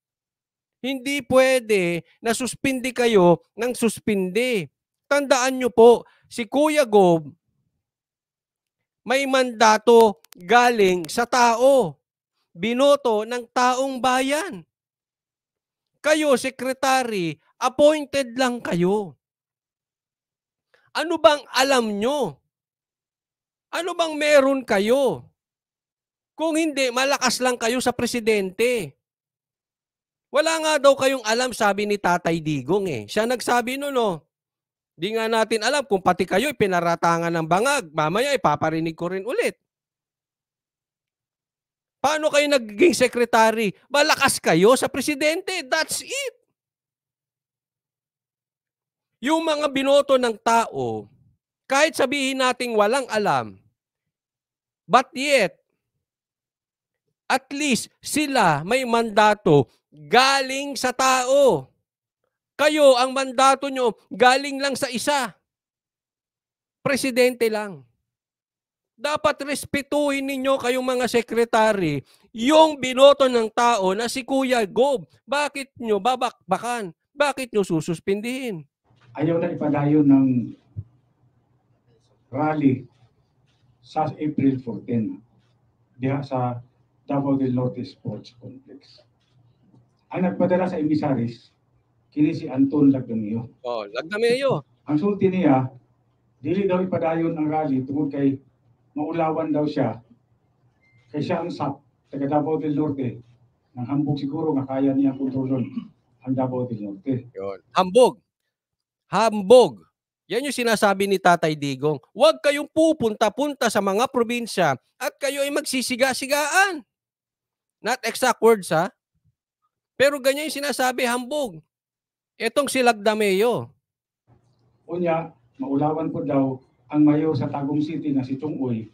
Hindi pwede na suspindi kayo ng suspindi. Tandaan nyo po, si Kuya Gob may mandato galing sa tao. Binoto ng taong bayan. Kayo, sekretary, appointed lang kayo. Ano bang alam nyo? Ano bang meron kayo? Kung hindi, malakas lang kayo sa presidente. Wala nga daw kayong alam, sabi ni Tatay Digong eh. Siya nagsabi no, oh. no. Di nga natin alam kung pati kayo pinaratangan ng bangag. Mamaya ipaparinig ko rin ulit. Paano kayo nagiging secretary? Malakas kayo sa presidente. That's it. Yung mga binoto ng tao, kahit sabihin nating walang alam, but yet, at least sila may mandato galing sa tao. Kayo, ang mandato nyo, galing lang sa isa. Presidente lang. Dapat respetuhin ninyo kayong mga sekretary yung binoto ng tao na si Kuya Gob. Bakit nyo babakbakan? Bakit nyo sususpindihin? ayaw na ipadayo ng rally sa April 14 diha sa Davao del Norte Sports Complex. Ang nagpadala sa emisaris, kini si Anton Lagdamio. Oh, Lagdamio. Ang sulti niya, dili daw ipadayon ang rally tungod kay maulawan daw siya kay siya ang SAP taga Davao del Norte nang hambog siguro nga kaya niya kontrolon ang Davao del Norte. Yon. Hambog hambog. Yan yung sinasabi ni Tatay Digong. Huwag kayong pupunta-punta sa mga probinsya at kayo ay magsisiga-sigaan. Not exact words ha. Pero ganyan yung sinasabi, hambog. Itong si Lagdameo. Unya, maulawan po daw ang mayo sa Tagum City na si Chung Uy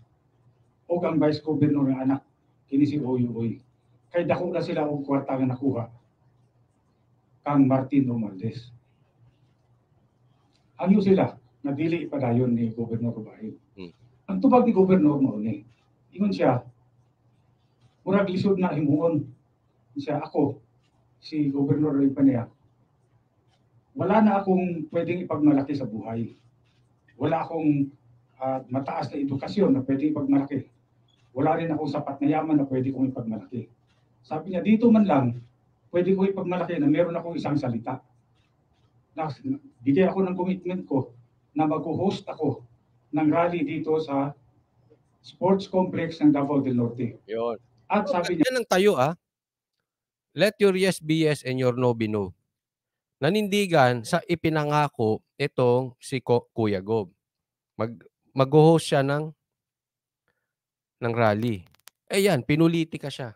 o ang Vice Governor ng anak, kini si Oyo Uy. Kay dako na sila og kwarta nga nakuha kang Martin Romualdez. Ano sila? Nadili pa dayon ni Gobernador Rubayo. Hmm. Ang tubag ni Gobernador mo ni, ingon siya, murag lisod na himuon siya ako, si Gobernador Roy wala na akong pwedeng ipagmalaki sa buhay. Wala akong uh, mataas na edukasyon na pwedeng ipagmalaki. Wala rin akong sapat na yaman na pwede kong ipagmalaki. Sabi niya, dito man lang, pwede ko ipagmalaki na meron akong isang salita bigay ako ng commitment ko na mag-host ako ng rally dito sa sports complex ng Davao del Norte. Yun. At sabi niya... ng tayo ah. Let your yes be yes and your no be no. Nanindigan sa ipinangako itong si Ko, Kuya Gob. Mag, mag-host siya ng ng rally. Eh yan, pinuliti ka siya.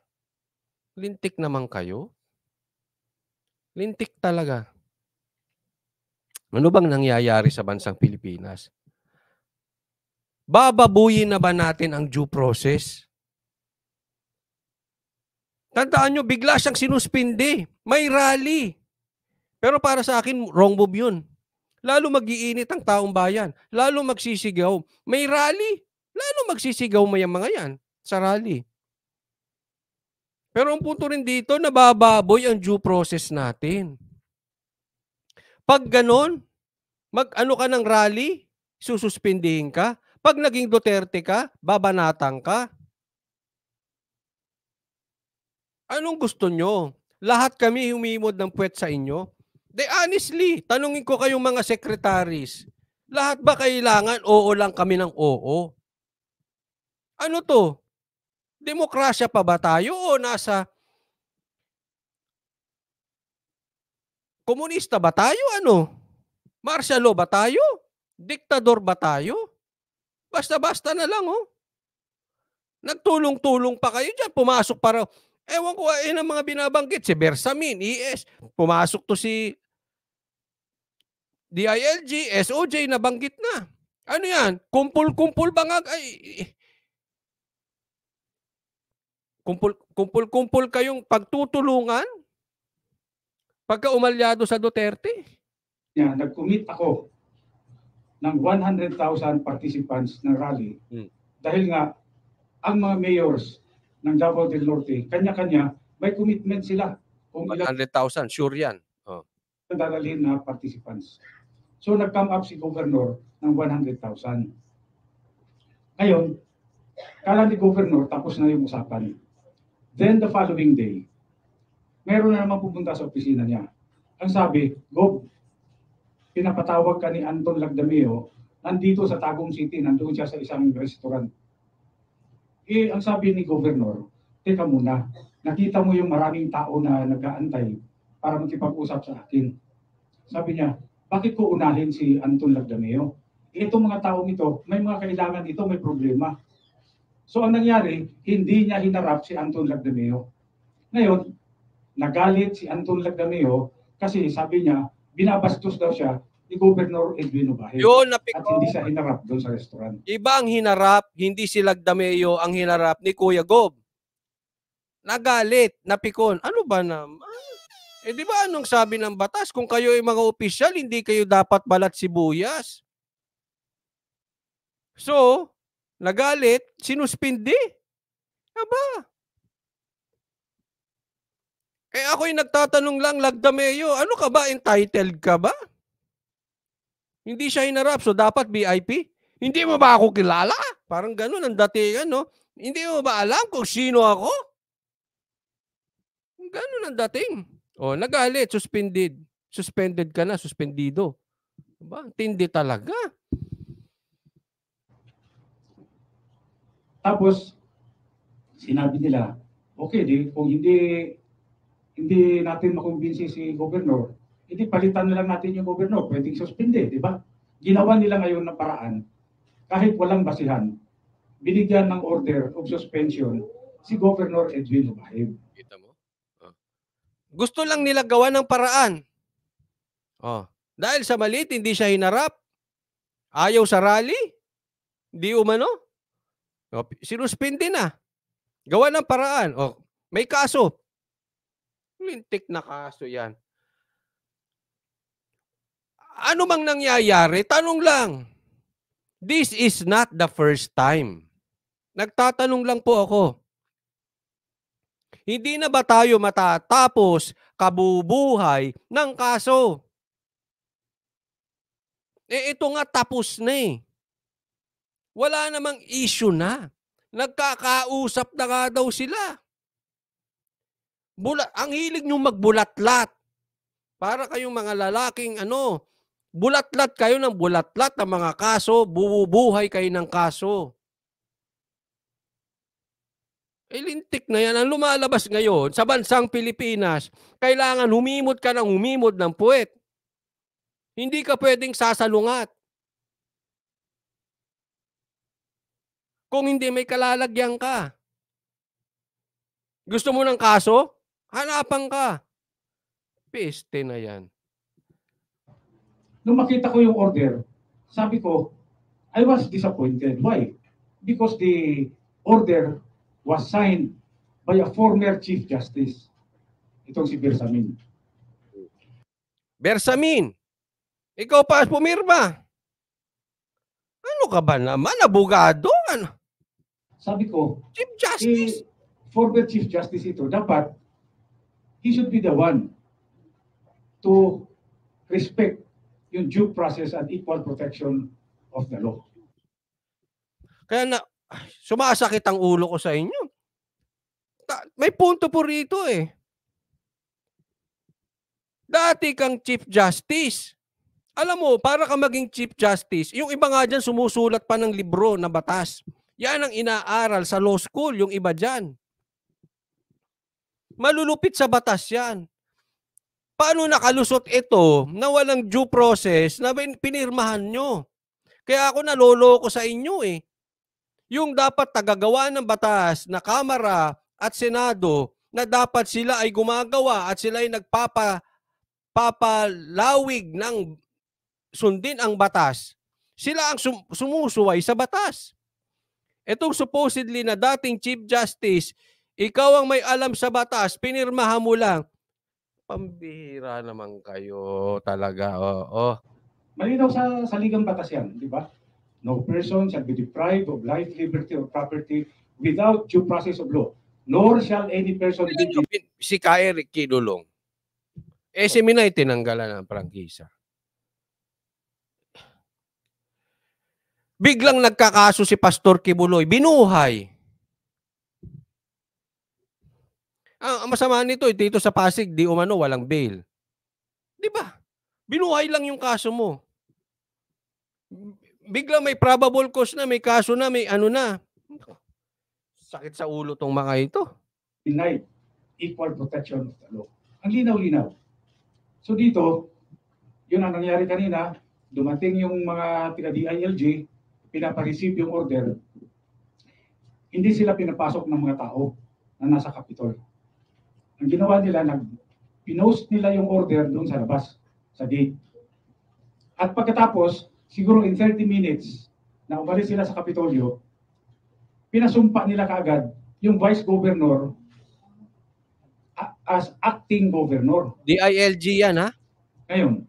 Lintik naman kayo. Lintik talaga. Ano bang nangyayari sa bansang Pilipinas? Bababuyin na ba natin ang due process? Tandaan nyo, bigla siyang sinuspindi. May rally. Pero para sa akin, wrong move yun. Lalo magiinit ang taong bayan. Lalo magsisigaw. May rally. Lalo magsisigaw may mga yan sa rally. Pero ang punto rin dito, nabababoy ang due process natin. Pag ganon, Mag-ano ka ng rally? Sususpindihin ka? Pag naging Duterte ka, babanatang ka? Anong gusto nyo? Lahat kami humimod ng puwet sa inyo? De honestly, tanungin ko kayong mga secretaries. Lahat ba kailangan oo lang kami ng oo? Ano to? Demokrasya pa ba tayo o nasa komunista ba tayo? Ano? Martial law ba tayo? Diktador ba tayo? Basta-basta na lang, oh. Nagtulong-tulong pa kayo dyan. Pumasok para, ewan ko, ayun ah, ang mga binabanggit. Si Bersamin, ES, pumasok to si DILG, SOJ, nabanggit na. Ano yan? Kumpul-kumpul ba nga? Ay, kumpul, kumpul-kumpul kayong pagtutulungan pagka umalyado sa Duterte? Yeah, nag-commit ako ng 100,000 participants ng rally mm. dahil nga ang mga mayors ng Davao del Norte, kanya-kanya, may commitment sila. 100,000, sure yan. Oh. Dadalhin na participants. So nag-come up si Governor ng 100,000. Ngayon, kala ni Governor, tapos na yung usapan. Then the following day, meron na naman pupunta sa opisina niya. Ang sabi, Gov, pinapatawag ka ni Anton Lagdameo, nandito sa Tagum City, nandoon siya sa isang restaurant. Eh, ang sabi ni Governor, teka muna, nakita mo yung maraming tao na nag para makipag-usap sa akin. Sabi niya, bakit ko unahin si Anton Lagdameo? itong mga taong ito, may mga kailangan ito, may problema. So ang nangyari, hindi niya hinarap si Anton Lagdameo. Ngayon, nagalit si Anton Lagdameo kasi sabi niya, binabastos daw siya ni Governor Edwin Ubahe. Yun, napik- At hindi siya hinarap doon sa restaurant. Iba ang hinarap, hindi si Lagdameo ang hinarap ni Kuya Gob. Nagalit, napikon. Ano ba na? Eh di ba anong sabi ng batas? Kung kayo ay mga opisyal, hindi kayo dapat balat sibuyas. So, nagalit, sinuspindi. Aba, eh ako yung nagtatanong lang, Lagdameyo, ano ka ba? Entitled ka ba? Hindi siya hinarap, so dapat VIP? Hindi mo ba ako kilala? Parang ganun ang datingan, no? Hindi mo ba alam kung sino ako? Ganun ang dating. O, oh, nagalit, suspended. Suspended ka na, suspendido. Diba? Tindi talaga. Tapos, sinabi nila, okay, di, kung hindi hindi natin makumbinsi si gobernador, hindi palitan na lang natin yung gobernador, pwedeng suspende, di ba? Ginawa nila ngayon ng paraan, kahit walang basihan, binigyan ng order of suspension si Governor Edwin Lumahib. Kita mo? Oh. Gusto lang nila gawa ng paraan. Oh. Dahil sa maliit, hindi siya hinarap. Ayaw sa rally. Hindi umano. Oh, sinuspindi na. Gawa ng paraan. Oh, may kaso lintik na kaso yan. Ano mang nangyayari, tanong lang. This is not the first time. Nagtatanong lang po ako. Hindi na ba tayo matatapos kabubuhay ng kaso? Eh ito nga tapos na eh. Wala namang issue na. Nagkakausap na nga daw sila. Bula, ang hilig nyo magbulatlat. Para kayong mga lalaking ano, bulatlat kayo ng bulatlat ng mga kaso, bubuhay kayo ng kaso. Ilintik eh, na yan. Ang lumalabas ngayon sa bansang Pilipinas, kailangan humimod ka ng humimod ng puwet. Hindi ka pwedeng sasalungat. Kung hindi may kalalagyan ka. Gusto mo ng kaso? Hanapan ka. Peste na yan. Nung makita ko yung order, sabi ko, I was disappointed. Why? Because the order was signed by a former Chief Justice. Itong si Bersamin. Bersamin, ikaw pa pumirma. Ano ka ba naman? Abogado? Ano? Sabi ko, Chief Justice. Eh, former Chief Justice ito. Dapat he should be the one to respect yung due process and equal protection of the law. Kaya na, sumasakit ang ulo ko sa inyo. May punto po rito eh. Dati kang Chief Justice. Alam mo, para ka maging Chief Justice, yung iba nga dyan sumusulat pa ng libro na batas. Yan ang inaaral sa law school, yung iba dyan. Malulupit sa batas yan. Paano nakalusot ito na walang due process na pinirmahan nyo? Kaya ako naloloko sa inyo eh. Yung dapat tagagawa ng batas na Kamara at Senado na dapat sila ay gumagawa at sila ay nagpapa papalawig ng sundin ang batas. Sila ang sum- sumusuway sa batas. Itong supposedly na dating Chief Justice ikaw ang may alam sa batas, pinirmahan mo lang. Pambihira naman kayo talaga. Oo. Oh, oh. Malinaw sa saligang batas yan, di ba? No person shall be deprived of life, liberty, or property without due process of law. Nor shall any person be... Si Kaerik Kidulong. Eh, si oh. Minay tinanggalan ng prangkisa. Biglang nagkakaso si Pastor Kibuloy. Binuhay. Ang masama nito, eh, dito sa Pasig, di umano, walang bail. Di ba? Binuhay lang yung kaso mo. Bigla may probable cause na, may kaso na, may ano na. Sakit sa ulo tong mga ito. Deny equal protection of the law. Ang linaw-linaw. So dito, yun ang nangyari kanina, dumating yung mga tiga-DILG, pinapareceive yung order, hindi sila pinapasok ng mga tao na nasa Capitol. Ang ginawa nila, nag, pinost nila yung order doon sa labas, sa gate. At pagkatapos, siguro in 30 minutes, na umalis sila sa Kapitolyo, pinasumpa nila kaagad yung vice governor as acting governor. DILG yan, ha? Ngayon.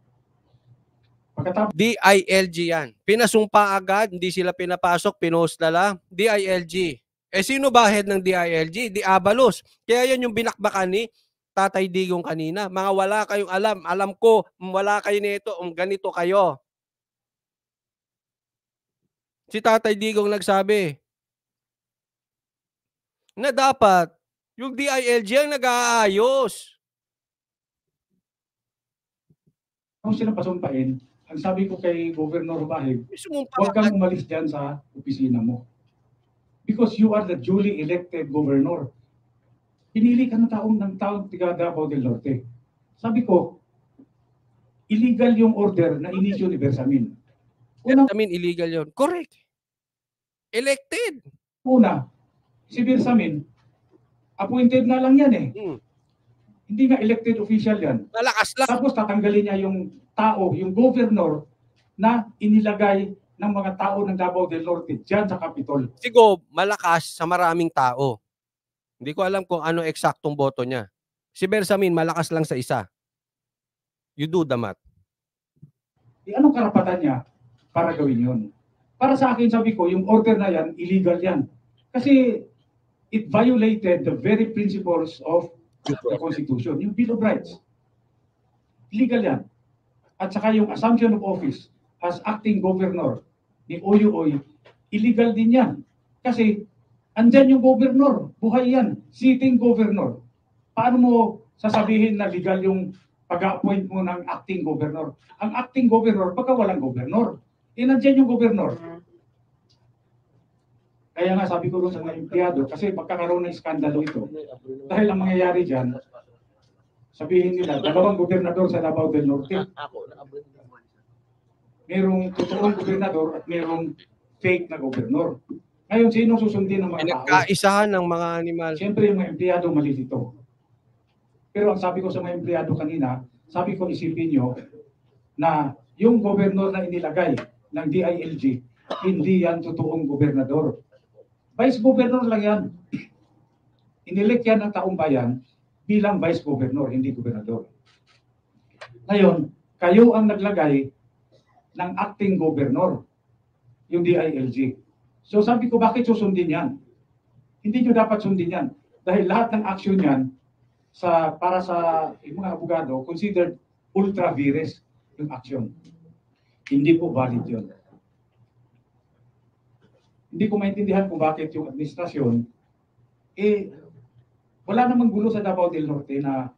Pagkatapos, DILG yan. Pinasumpa agad, hindi sila pinapasok, pinost na lang. DILG. Eh sino ba head ng DILG? Di Abalos. Kaya yan yung binakbakan ni Tatay Digong kanina. Mga wala kayong alam. Alam ko, mm, wala kayo nito. Um, ganito kayo. Si Tatay Digong nagsabi na dapat yung DILG ang nag-aayos. Kung sila pasumpain, ang sabi ko kay Governor Bahig, huwag kang umalis dyan sa opisina mo because you are the duly elected governor. Pinili ka ng taong ng taong tiga Davao del Norte. Sabi ko, illegal yung order na inisyo ni Bersamin. Una, Bersamin, illegal yun. Correct. Elected. Una, si Bersamin, appointed na lang yan eh. Hmm. Hindi nga elected official yan. Malakas lang. Tapos tatanggalin niya yung tao, yung governor na inilagay ng mga tao ng Davao del Norte dyan sa Capitol. Sigo, malakas sa maraming tao. Hindi ko alam kung ano eksaktong boto niya. Si Bersamin, malakas lang sa isa. You do the math. Di eh, anong karapatan niya para gawin yun? Para sa akin, sabi ko, yung order na yan, illegal yan. Kasi it violated the very principles of the Constitution, yung Bill of Rights. Illegal yan. At saka yung assumption of office, as acting governor ni Oyo Oy, illegal din yan. Kasi andyan yung governor, buhay yan, sitting governor. Paano mo sasabihin na legal yung pag-appoint mo ng acting governor? Ang acting governor, pagka walang governor, eh nandyan yung governor. Kaya nga sabi ko doon sa mga empleyado, kasi magkakaroon ng iskandalo ito. Dahil ang mangyayari dyan, sabihin nila, dalawang gobernador sa Davao del Norte. Ako, merong totoong gobernador at merong fake na gobernador. Ngayon, sino susundin ng mga Ay, tao? Nagkaisahan ng mga animal. Siyempre, yung mga empleyado malilito. Pero ang sabi ko sa mga empleyado kanina, sabi ko isipin nyo na yung gobernador na inilagay ng DILG, hindi yan totoong gobernador. Vice governor lang yan. Inilek yan ng taong bayan bilang vice governor, hindi gobernador. Ngayon, kayo ang naglagay ng acting governor, yung DILG. So sabi ko, bakit susundin yan? Hindi nyo dapat sundin yan. Dahil lahat ng action yan sa, para sa mga abogado, considered ultra vires yung action. Hindi po valid yun. Hindi ko maintindihan kung bakit yung administrasyon, eh, wala namang gulo sa Davao del Norte na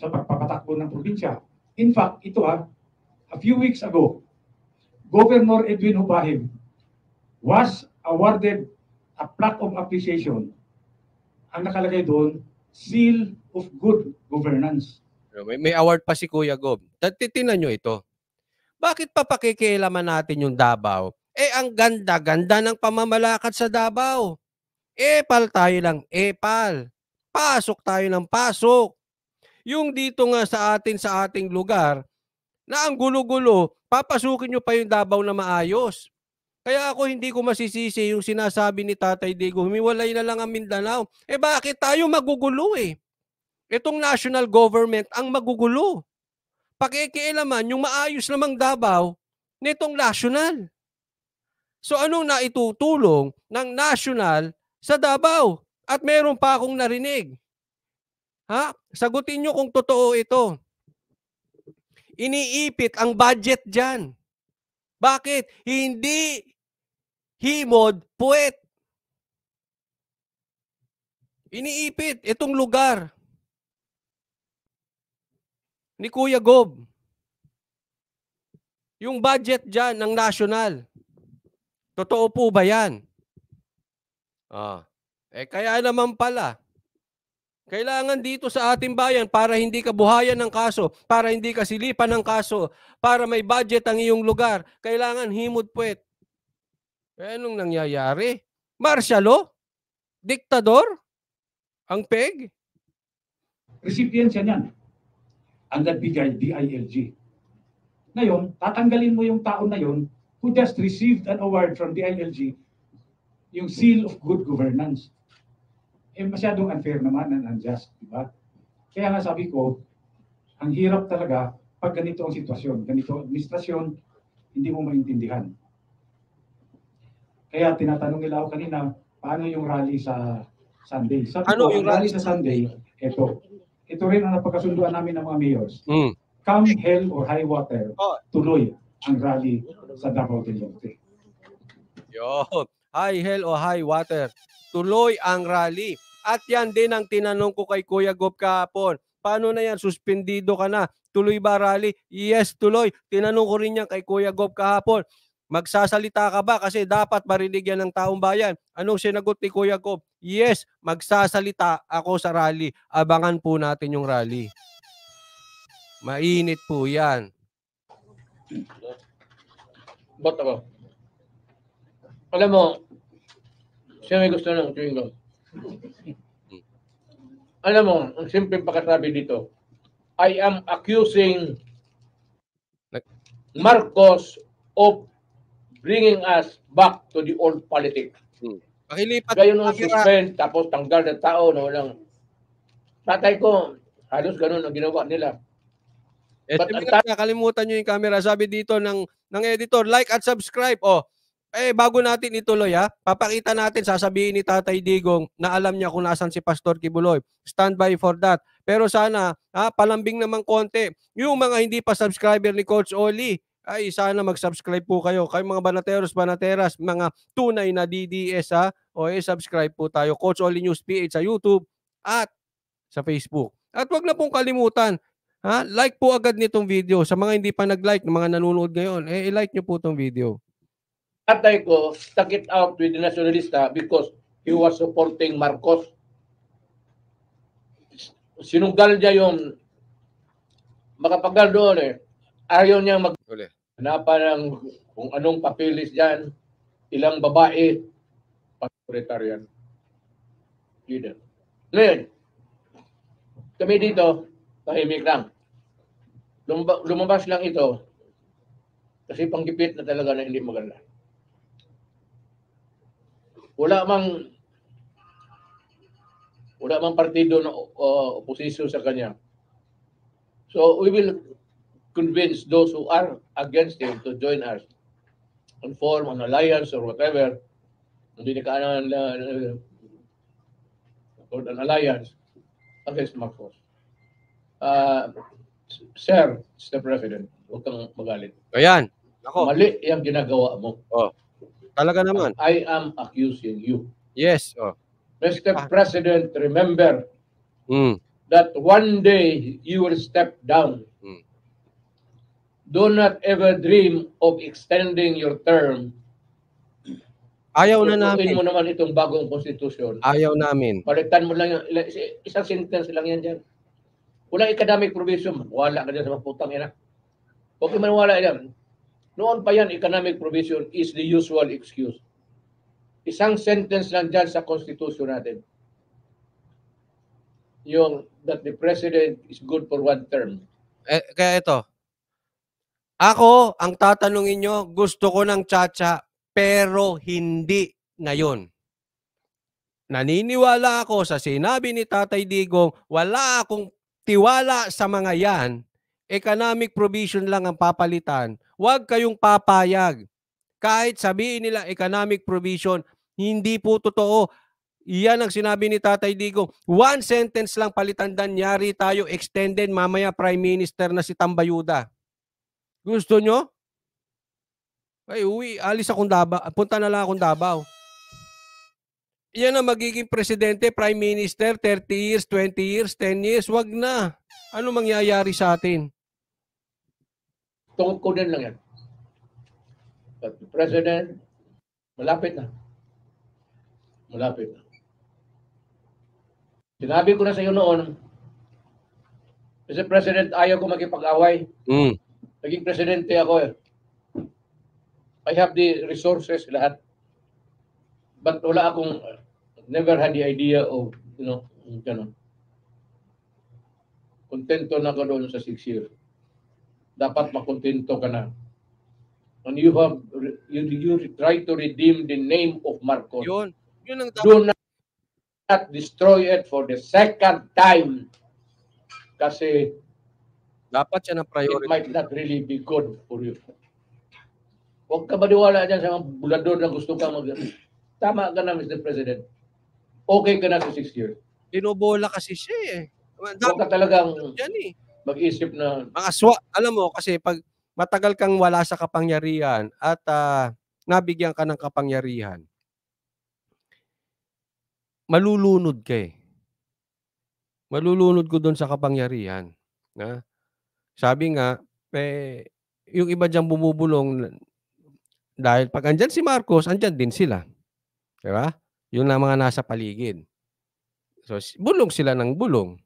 sa pagpapatakbo ng probinsya. In fact, ito ha, ah, a few weeks ago, Governor Edwin Hubahim was awarded a plaque of appreciation. Ang nakalagay doon, Seal of Good Governance. May, may award pa si Kuya Gob. Titinan nyo ito. Bakit pa pakikialaman natin yung Davao? Eh, ang ganda-ganda ng pamamalakad sa Davao. Epal tayo lang, epal. Pasok tayo ng pasok. Yung dito nga sa atin, sa ating lugar, na ang gulo-gulo, papasukin nyo pa yung Davao na maayos. Kaya ako hindi ko masisisi yung sinasabi ni Tatay Digo, humiwalay na lang ang Mindanao. Eh bakit tayo magugulo eh? Itong national government ang magugulo. Pakikialaman yung maayos namang Davao nitong national. So anong naitutulong ng national sa Davao? At meron pa akong narinig. Ha? Sagutin nyo kung totoo ito. Iniipit ang budget dyan. Bakit? Hindi himod puwet. Iniipit itong lugar ni Kuya Gob. Yung budget dyan ng national. Totoo po ba yan? Ah. Eh kaya naman pala, kailangan dito sa ating bayan para hindi ka buhayan ng kaso, para hindi ka silipan ng kaso, para may budget ang iyong lugar. Kailangan himod puwet. Eh, anong nangyayari? Martial law? Diktador? Ang PEG? Recipient niyan. Ang nabigay DILG. Ngayon, tatanggalin mo yung taon na yon who just received an award from DILG, yung seal of good governance eh masyadong unfair naman and unjust, di ba? Kaya nga sabi ko, ang hirap talaga pag ganito ang sitwasyon, ganito ang administrasyon, hindi mo maintindihan. Kaya tinatanong nila ako kanina, paano yung rally sa Sunday? Sabi ano ko, yung rally sa Sunday? Ito. Ito rin ang napagkasunduan namin ng mga mayors. Mm. Come hell or high water, oh. tuloy ang rally sa Davao del Norte. Yun. High Hell o High Water. Tuloy ang rally. At yan din ang tinanong ko kay Kuya Gop kahapon. Paano na yan? Suspendido ka na. Tuloy ba rally? Yes, tuloy. Tinanong ko rin yan kay Kuya Gop kahapon. Magsasalita ka ba? Kasi dapat marinig yan ng taong bayan. Anong sinagot ni Kuya Gob? Yes, magsasalita ako sa rally. Abangan po natin yung rally. Mainit po yan. Ba't ako? Alam mo, siya may gusto ng chewing gum. Alam mo, ang simpleng pakasabi dito, I am accusing Marcos of bringing us back to the old politics. Hmm. Pakilipat. Gayon ng suspend, tapos tanggal ng tao na walang... Tatay ko, halos ganun ang ginawa nila. Eh, But, ang ta- nakalimutan nyo yung camera. Sabi dito ng, ng editor, like at subscribe. Oh, eh, bago natin ituloy ha, papakita natin, sasabihin ni Tatay Digong na alam niya kung nasan si Pastor Kibuloy. Stand by for that. Pero sana, ha, palambing naman konti. Yung mga hindi pa subscriber ni Coach Oli, ay sana mag-subscribe po kayo. Kayong mga banateros, banateras, mga tunay na DDS ha, o eh, subscribe po tayo. Coach Oli News PH sa YouTube at sa Facebook. At wag na pong kalimutan, ha, like po agad nitong video. Sa mga hindi pa nag-like, mga nanonood ngayon, eh, i-like nyo po itong video. Hatay ko stuck it out with the nationalista because he was supporting Marcos. Sinunggal niya yung makapagal doon eh. Ayaw niya mag... Uli. Hanapan ng kung anong papilis dyan, ilang babae, pag Leader. Ngayon, kami dito, tahimik lang. lumabas lang ito kasi panggipit na talaga na hindi maganda wala mang wala mang partido na uh, opposition sa kanya. So we will convince those who are against him to join us and form an alliance or whatever. Hindi na kailangan uh, or an alliance against Marcos. Uh, sir, Mr. President, huwag kang magalit. Ayan. Ako. Mali yung ginagawa mo. Oh. Talaga um, naman. I am accusing you. Yes. Oh. Mr. Ah. President, remember mm. that one day you will step down. Mm. Do not ever dream of extending your term. Ayaw na namin. mo naman itong bagong konstitusyon. Ayaw namin. Palitan mo lang yung, isang sentence lang yan dyan. Walang academic provision. Wala ka dyan sa mga putang ina. Huwag okay, maniwala yan. Noon pa yan, economic provision is the usual excuse. Isang sentence lang dyan sa Constitution natin. Yung that the president is good for one term. Eh, kaya ito, ako, ang tatanungin nyo, gusto ko ng tsa pero hindi ngayon. Naniniwala ako sa sinabi ni Tatay Digong, wala akong tiwala sa mga yan. Economic provision lang ang papalitan Huwag kayong papayag. Kahit sabihin nila economic provision, hindi po totoo. Iyan ang sinabi ni Tatay Digo. One sentence lang palitan yari tayo extended mamaya Prime Minister na si Tambayuda. Gusto nyo? Ay, uwi, alis akong Davao. Punta na lang akong Davao. Iyan ang magiging presidente, Prime Minister, 30 years, 20 years, 10 years, wag na. Ano mangyayari sa atin? Tungkulin lang yan. But the President, malapit na. Malapit na. Sinabi ko na sa iyo noon, Mr. President, ayaw ko magkipag-away. Mm. Naging presidente ako eh. I have the resources lahat. But wala akong, never had the idea of, you know, ganun. Kontento na ako doon sa six years dapat makontento ka na. And you have, you, you try to redeem the name of Marcos. Yun. Yun ang dapat. Do not destroy it for the second time. Kasi dapat siya na priority. It might not really be good for you. Huwag ka maniwala dyan sa mga bulador na gusto ka mag... Tama ka na, Mr. President. Okay ka na sa six years. Tinobola kasi siya eh. Huwag ka talagang... Yan eh mag-isip na... Mga swa, alam mo, kasi pag matagal kang wala sa kapangyarihan at uh, nabigyan ka ng kapangyarihan, malulunod ka eh. Malulunod ko doon sa kapangyarihan. Na? Sabi nga, eh, yung iba dyan bumubulong dahil pag andyan si Marcos, andyan din sila. Di ba? Yun ang mga nasa paligid. So, bulong sila ng bulong.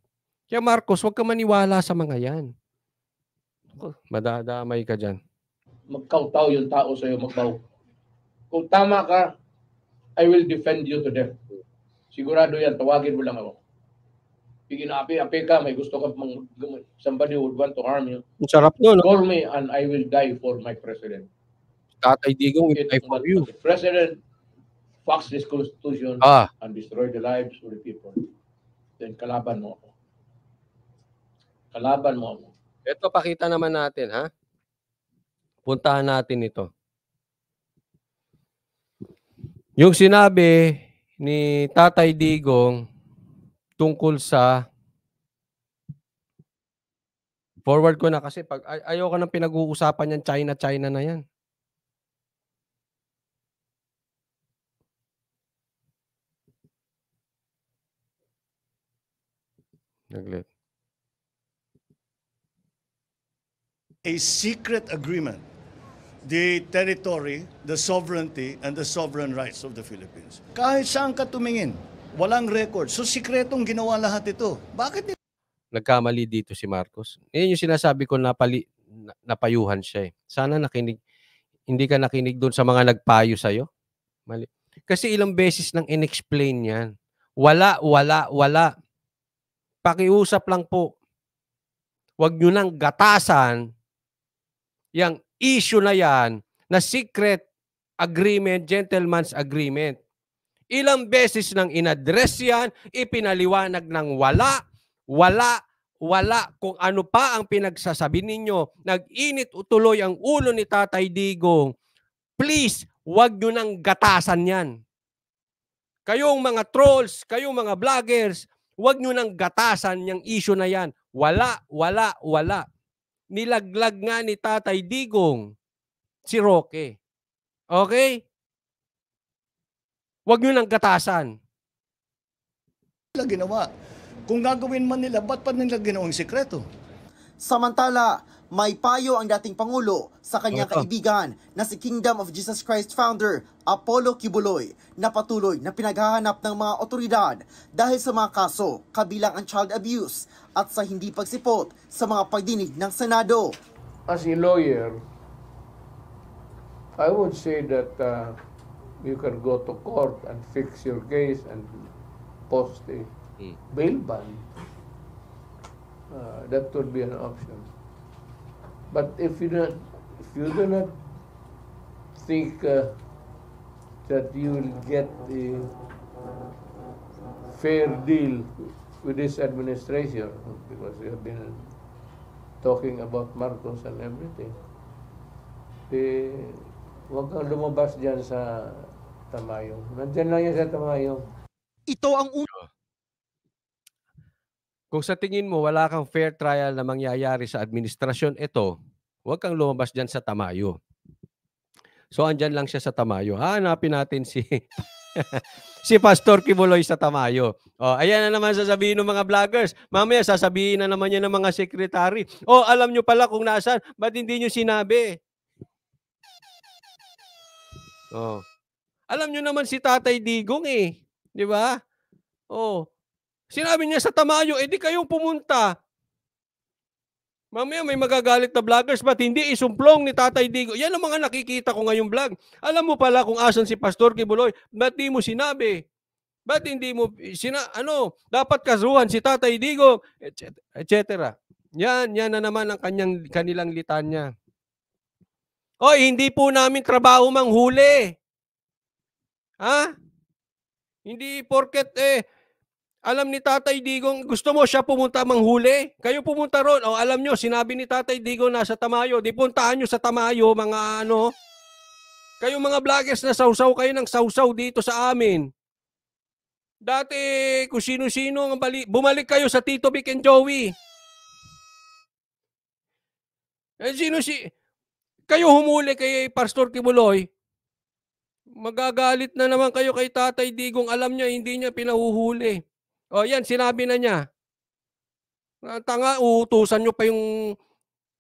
Kaya Marcos, huwag ka maniwala sa mga yan. Madadamay ka dyan. Magkautaw yung tao sa iyo, magbaw. Kung tama ka, I will defend you to death. Sigurado yan, tawagin mo lang ako. Bigin api, api ka, may gusto ka mang somebody would want to harm you. Ang sarap no, no? Call me and I will die for my president. Tatay Digong will die for you. President, fucks this constitution ah. and destroy the lives of the people. Then kalaban mo ako. Kalaban mo. Ito, pakita naman natin, ha? Puntahan natin ito. Yung sinabi ni Tatay Digong tungkol sa forward ko na kasi pag ay, ayoko nang pinag-uusapan yan China China na yan. Naglit. a secret agreement the territory, the sovereignty, and the sovereign rights of the Philippines. Kahit saan ka tumingin, walang record. So, sikretong ginawa lahat ito. Bakit nila? Nagkamali dito si Marcos. Ngayon yung sinasabi ko, napali, napayuhan siya eh. Sana nakinig, hindi ka nakinig doon sa mga nagpayo sa'yo. Mali. Kasi ilang beses nang inexplain yan. Wala, wala, wala. Pakiusap lang po. Huwag nyo nang gatasan yung issue na yan na secret agreement, gentleman's agreement. Ilang beses nang inaddress yan, ipinaliwanag ng wala, wala, wala kung ano pa ang pinagsasabi ninyo. Nag-init tuloy ang ulo ni Tatay Digong. Please, huwag nyo nang gatasan yan. Kayong mga trolls, kayong mga vloggers, huwag nyo nang gatasan yung issue na yan. Wala, wala, wala nilaglag nga ni Tatay Digong si Roque. Okay? Huwag nyo nang katasan. Ginawa. Kung gagawin man nila, ba't pa nila ginawang sikreto? Samantala, may payo ang dating Pangulo sa kanyang kaibigan na si Kingdom of Jesus Christ founder Apollo Kibuloy na patuloy na pinaghahanap ng mga otoridad dahil sa mga kaso kabilang ang child abuse at sa hindi pagsipot sa mga pagdinig ng Senado. As a lawyer, I would say that uh, you can go to court and fix your case and post a hmm. bail bond. Uh, that would be an option. But if you don't, if you do not think uh, that you will get a fair deal with this administration, because you have been talking about Marcos and everything, eh, huwag kang lumabas dyan sa Tamayong. Nandyan lang yan sa Tamayong. Ito ang kung sa tingin mo wala kang fair trial na mangyayari sa administrasyon ito, huwag kang lumabas dyan sa tamayo. So andyan lang siya sa tamayo. Hanapin natin si si Pastor Kibuloy sa tamayo. Oh, ayan na naman sasabihin ng mga vloggers. Mamaya sasabihin na naman niya ng mga secretary. Oh, alam nyo pala kung nasaan. Ba't hindi nyo sinabi? Oh. Alam nyo naman si Tatay Digong eh. Di ba? Oh, Sinabi niya sa Tamayo, edi eh, kayong pumunta. Mamaya may magagalit na vloggers, ba't hindi isumplong ni Tatay Digo? Yan ang mga nakikita ko ngayong vlog. Alam mo pala kung asan si Pastor Kibuloy, ba't di mo sinabi? Ba't hindi mo, sina, ano, dapat kasuhan si Tatay Digo, etc. Et yan, yan na naman ang kanyang, kanilang litanya. Oy, hindi po namin trabaho manghuli. Ha? Hindi porket eh, alam ni Tatay Digong, gusto mo siya pumunta manghuli? Kayo pumunta ron. O alam nyo, sinabi ni Tatay Digong nasa Tamayo. Di puntaan nyo sa Tamayo, mga ano. Kayo mga vloggers na sausaw kayo ng sausaw dito sa amin. Dati, kung sino-sino, bumalik kayo sa Tito Vic and Joey. Eh, sino si... Kayo humuli kay Pastor Kibuloy, magagalit na naman kayo kay Tatay Digong. Alam niya, hindi niya pinahuhuli. O oh, yan, sinabi na niya. Tanga, uutusan nyo pa yung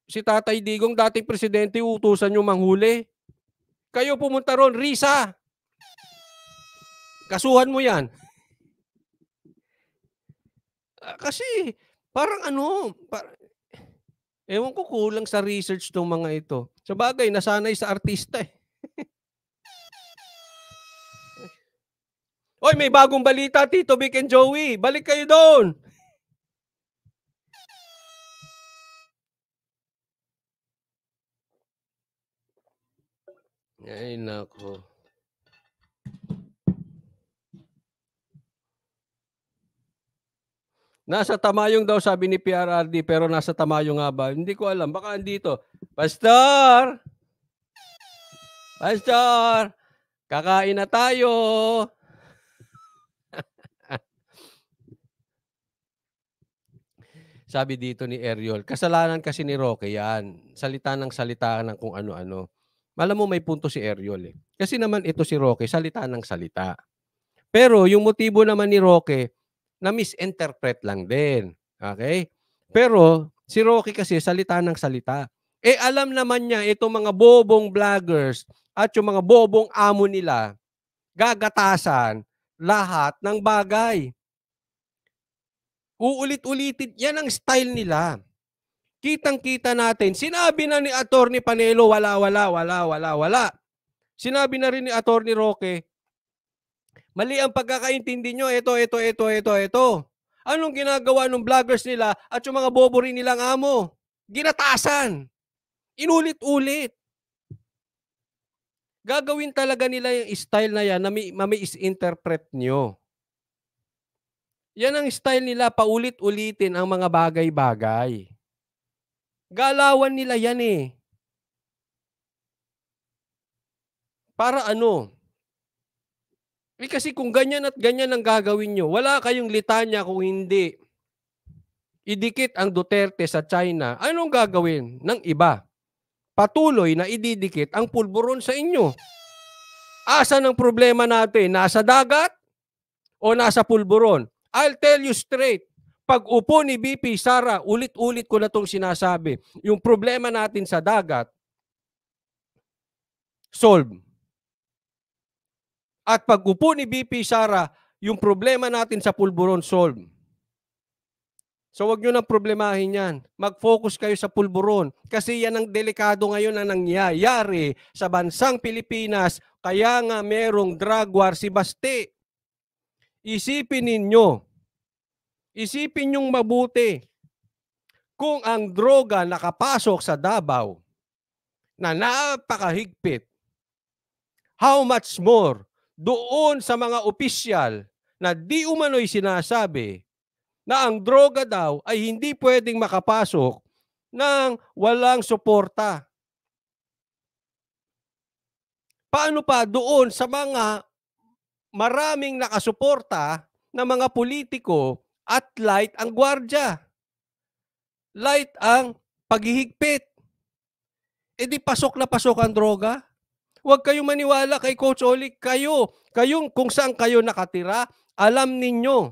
si Tatay Digong, dating presidente, uutusan nyo manghuli. Kayo pumunta ron, Risa. Kasuhan mo yan. Ah, kasi parang ano, par ewan ko kulang sa research ng mga ito. Sa bagay, nasanay sa artista eh. Hoy, may bagong balita, Tito Vic and Joey. Balik kayo doon. Ay, nako. Nasa Tamayong daw sabi ni PRRD pero nasa Tamayong nga ba? Hindi ko alam. Baka andito. Pastor! Pastor! Kakain na tayo! Sabi dito ni Ariel, kasalanan kasi ni Roque yan. Salita ng salita ng kung ano-ano. Malam mo may punto si Ariel eh. Kasi naman ito si Roque, salita ng salita. Pero yung motibo naman ni Roque, na misinterpret lang din. Okay? Pero si Roque kasi salita ng salita. Eh alam naman niya itong mga bobong vloggers at yung mga bobong amo nila gagatasan lahat ng bagay. Uulit-ulitin. Yan ang style nila. Kitang-kita natin. Sinabi na ni Attorney Panelo, wala, wala, wala, wala, wala. Sinabi na rin ni Attorney Roque, mali ang pagkakaintindi nyo, ito, ito, ito, ito, ito. Anong ginagawa ng vloggers nila at yung mga bobo rin nilang amo? Ginatasan. Inulit-ulit. Gagawin talaga nila yung style na yan na may, may misinterpret nyo. Yan ang style nila, paulit-ulitin ang mga bagay-bagay. Galawan nila yan eh. Para ano? Eh kasi kung ganyan at ganyan ang gagawin nyo, wala kayong litanya kung hindi idikit ang Duterte sa China, anong gagawin ng iba? Patuloy na ididikit ang pulburon sa inyo. Asa ng problema natin? Nasa dagat o nasa pulburon? I'll tell you straight, pag upo ni BP Sara, ulit-ulit ko na itong sinasabi, yung problema natin sa dagat, solve. At pag upo ni BP Sara, yung problema natin sa pulburon, solve. So wag nyo nang problemahin yan. Mag-focus kayo sa pulburon. Kasi yan ang delikado ngayon na nangyayari sa bansang Pilipinas. Kaya nga merong drug war si Basti. Isipin ninyo, Isipin niyong mabuti kung ang droga nakapasok sa Davao na napakahigpit, how much more doon sa mga opisyal na di umano'y sinasabi na ang droga daw ay hindi pwedeng makapasok ng walang suporta. Paano pa doon sa mga maraming nakasuporta na mga politiko at light ang gwardya. Light ang paghihigpit. E di pasok na pasok ang droga. Huwag kayong maniwala kay Coach Olik. Kayo, kayong kung saan kayo nakatira, alam ninyo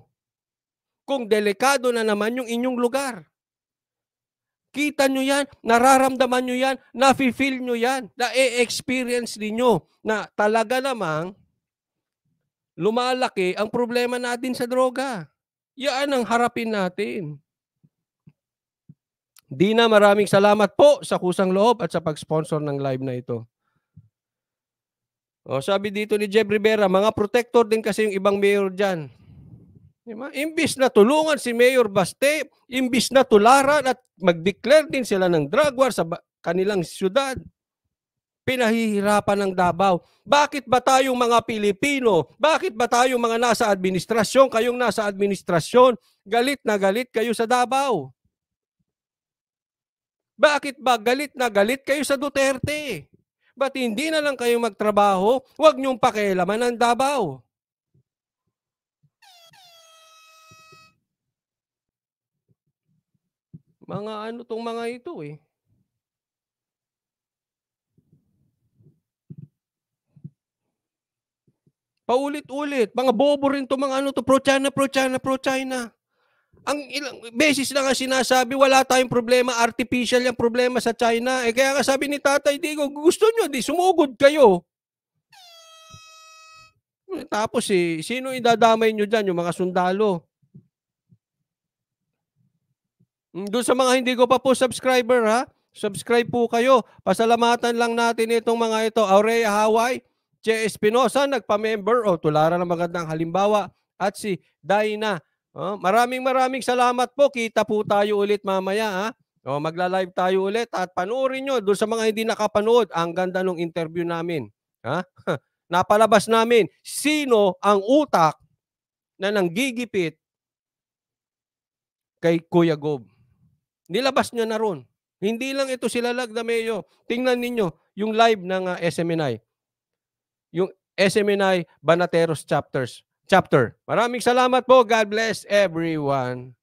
kung delikado na naman yung inyong lugar. Kita nyo yan, nararamdaman nyo yan, nafe-feel nyo yan, na-experience ninyo na talaga namang lumalaki ang problema natin sa droga. Yan ang harapin natin. Dina, maraming salamat po sa kusang loob at sa pag-sponsor ng live na ito. O, sabi dito ni Jeb Rivera, mga protector din kasi yung ibang mayor dyan. Diba? Imbis na tulungan si Mayor Baste, imbis na tularan at mag-declare din sila ng drug war sa kanilang siyudad pinahihirapan ng Davao. Bakit ba tayong mga Pilipino? Bakit ba tayong mga nasa administrasyon? Kayong nasa administrasyon, galit na galit kayo sa Davao. Bakit ba galit na galit kayo sa Duterte? Ba't hindi na lang kayo magtrabaho? Huwag niyong pakialaman ang Davao. Mga ano tong mga ito eh. Paulit-ulit. Mga bobo rin to mga ano to, pro-China, pro-China, pro-China. Ang ilang beses na nga sinasabi, wala tayong problema, artificial yung problema sa China. Eh kaya nga sabi ni Tatay Digo, gusto nyo, di sumugod kayo. Eh, tapos eh, sino idadamay nyo dyan? Yung mga sundalo. Hmm, Doon sa mga hindi ko pa po subscriber ha, subscribe po kayo. Pasalamatan lang natin itong mga ito. Aurea Hawaii, Che Espinosa nagpa-member o oh, tularan ng magandang halimbawa at si Dina. Oh, maraming maraming salamat po. Kita po tayo ulit mamaya ha. Oh, magla-live tayo ulit at panoorin nyo doon sa mga hindi nakapanood ang ganda ng interview namin. Ha? Napalabas namin sino ang utak na nanggigipit kay Kuya Gob. Nilabas niya na ron. Hindi lang ito sila Lagdameyo. Tingnan ninyo yung live ng uh, ah, SMNI. SMNI Banateros Chapters. Chapter. Maraming salamat po. God bless everyone.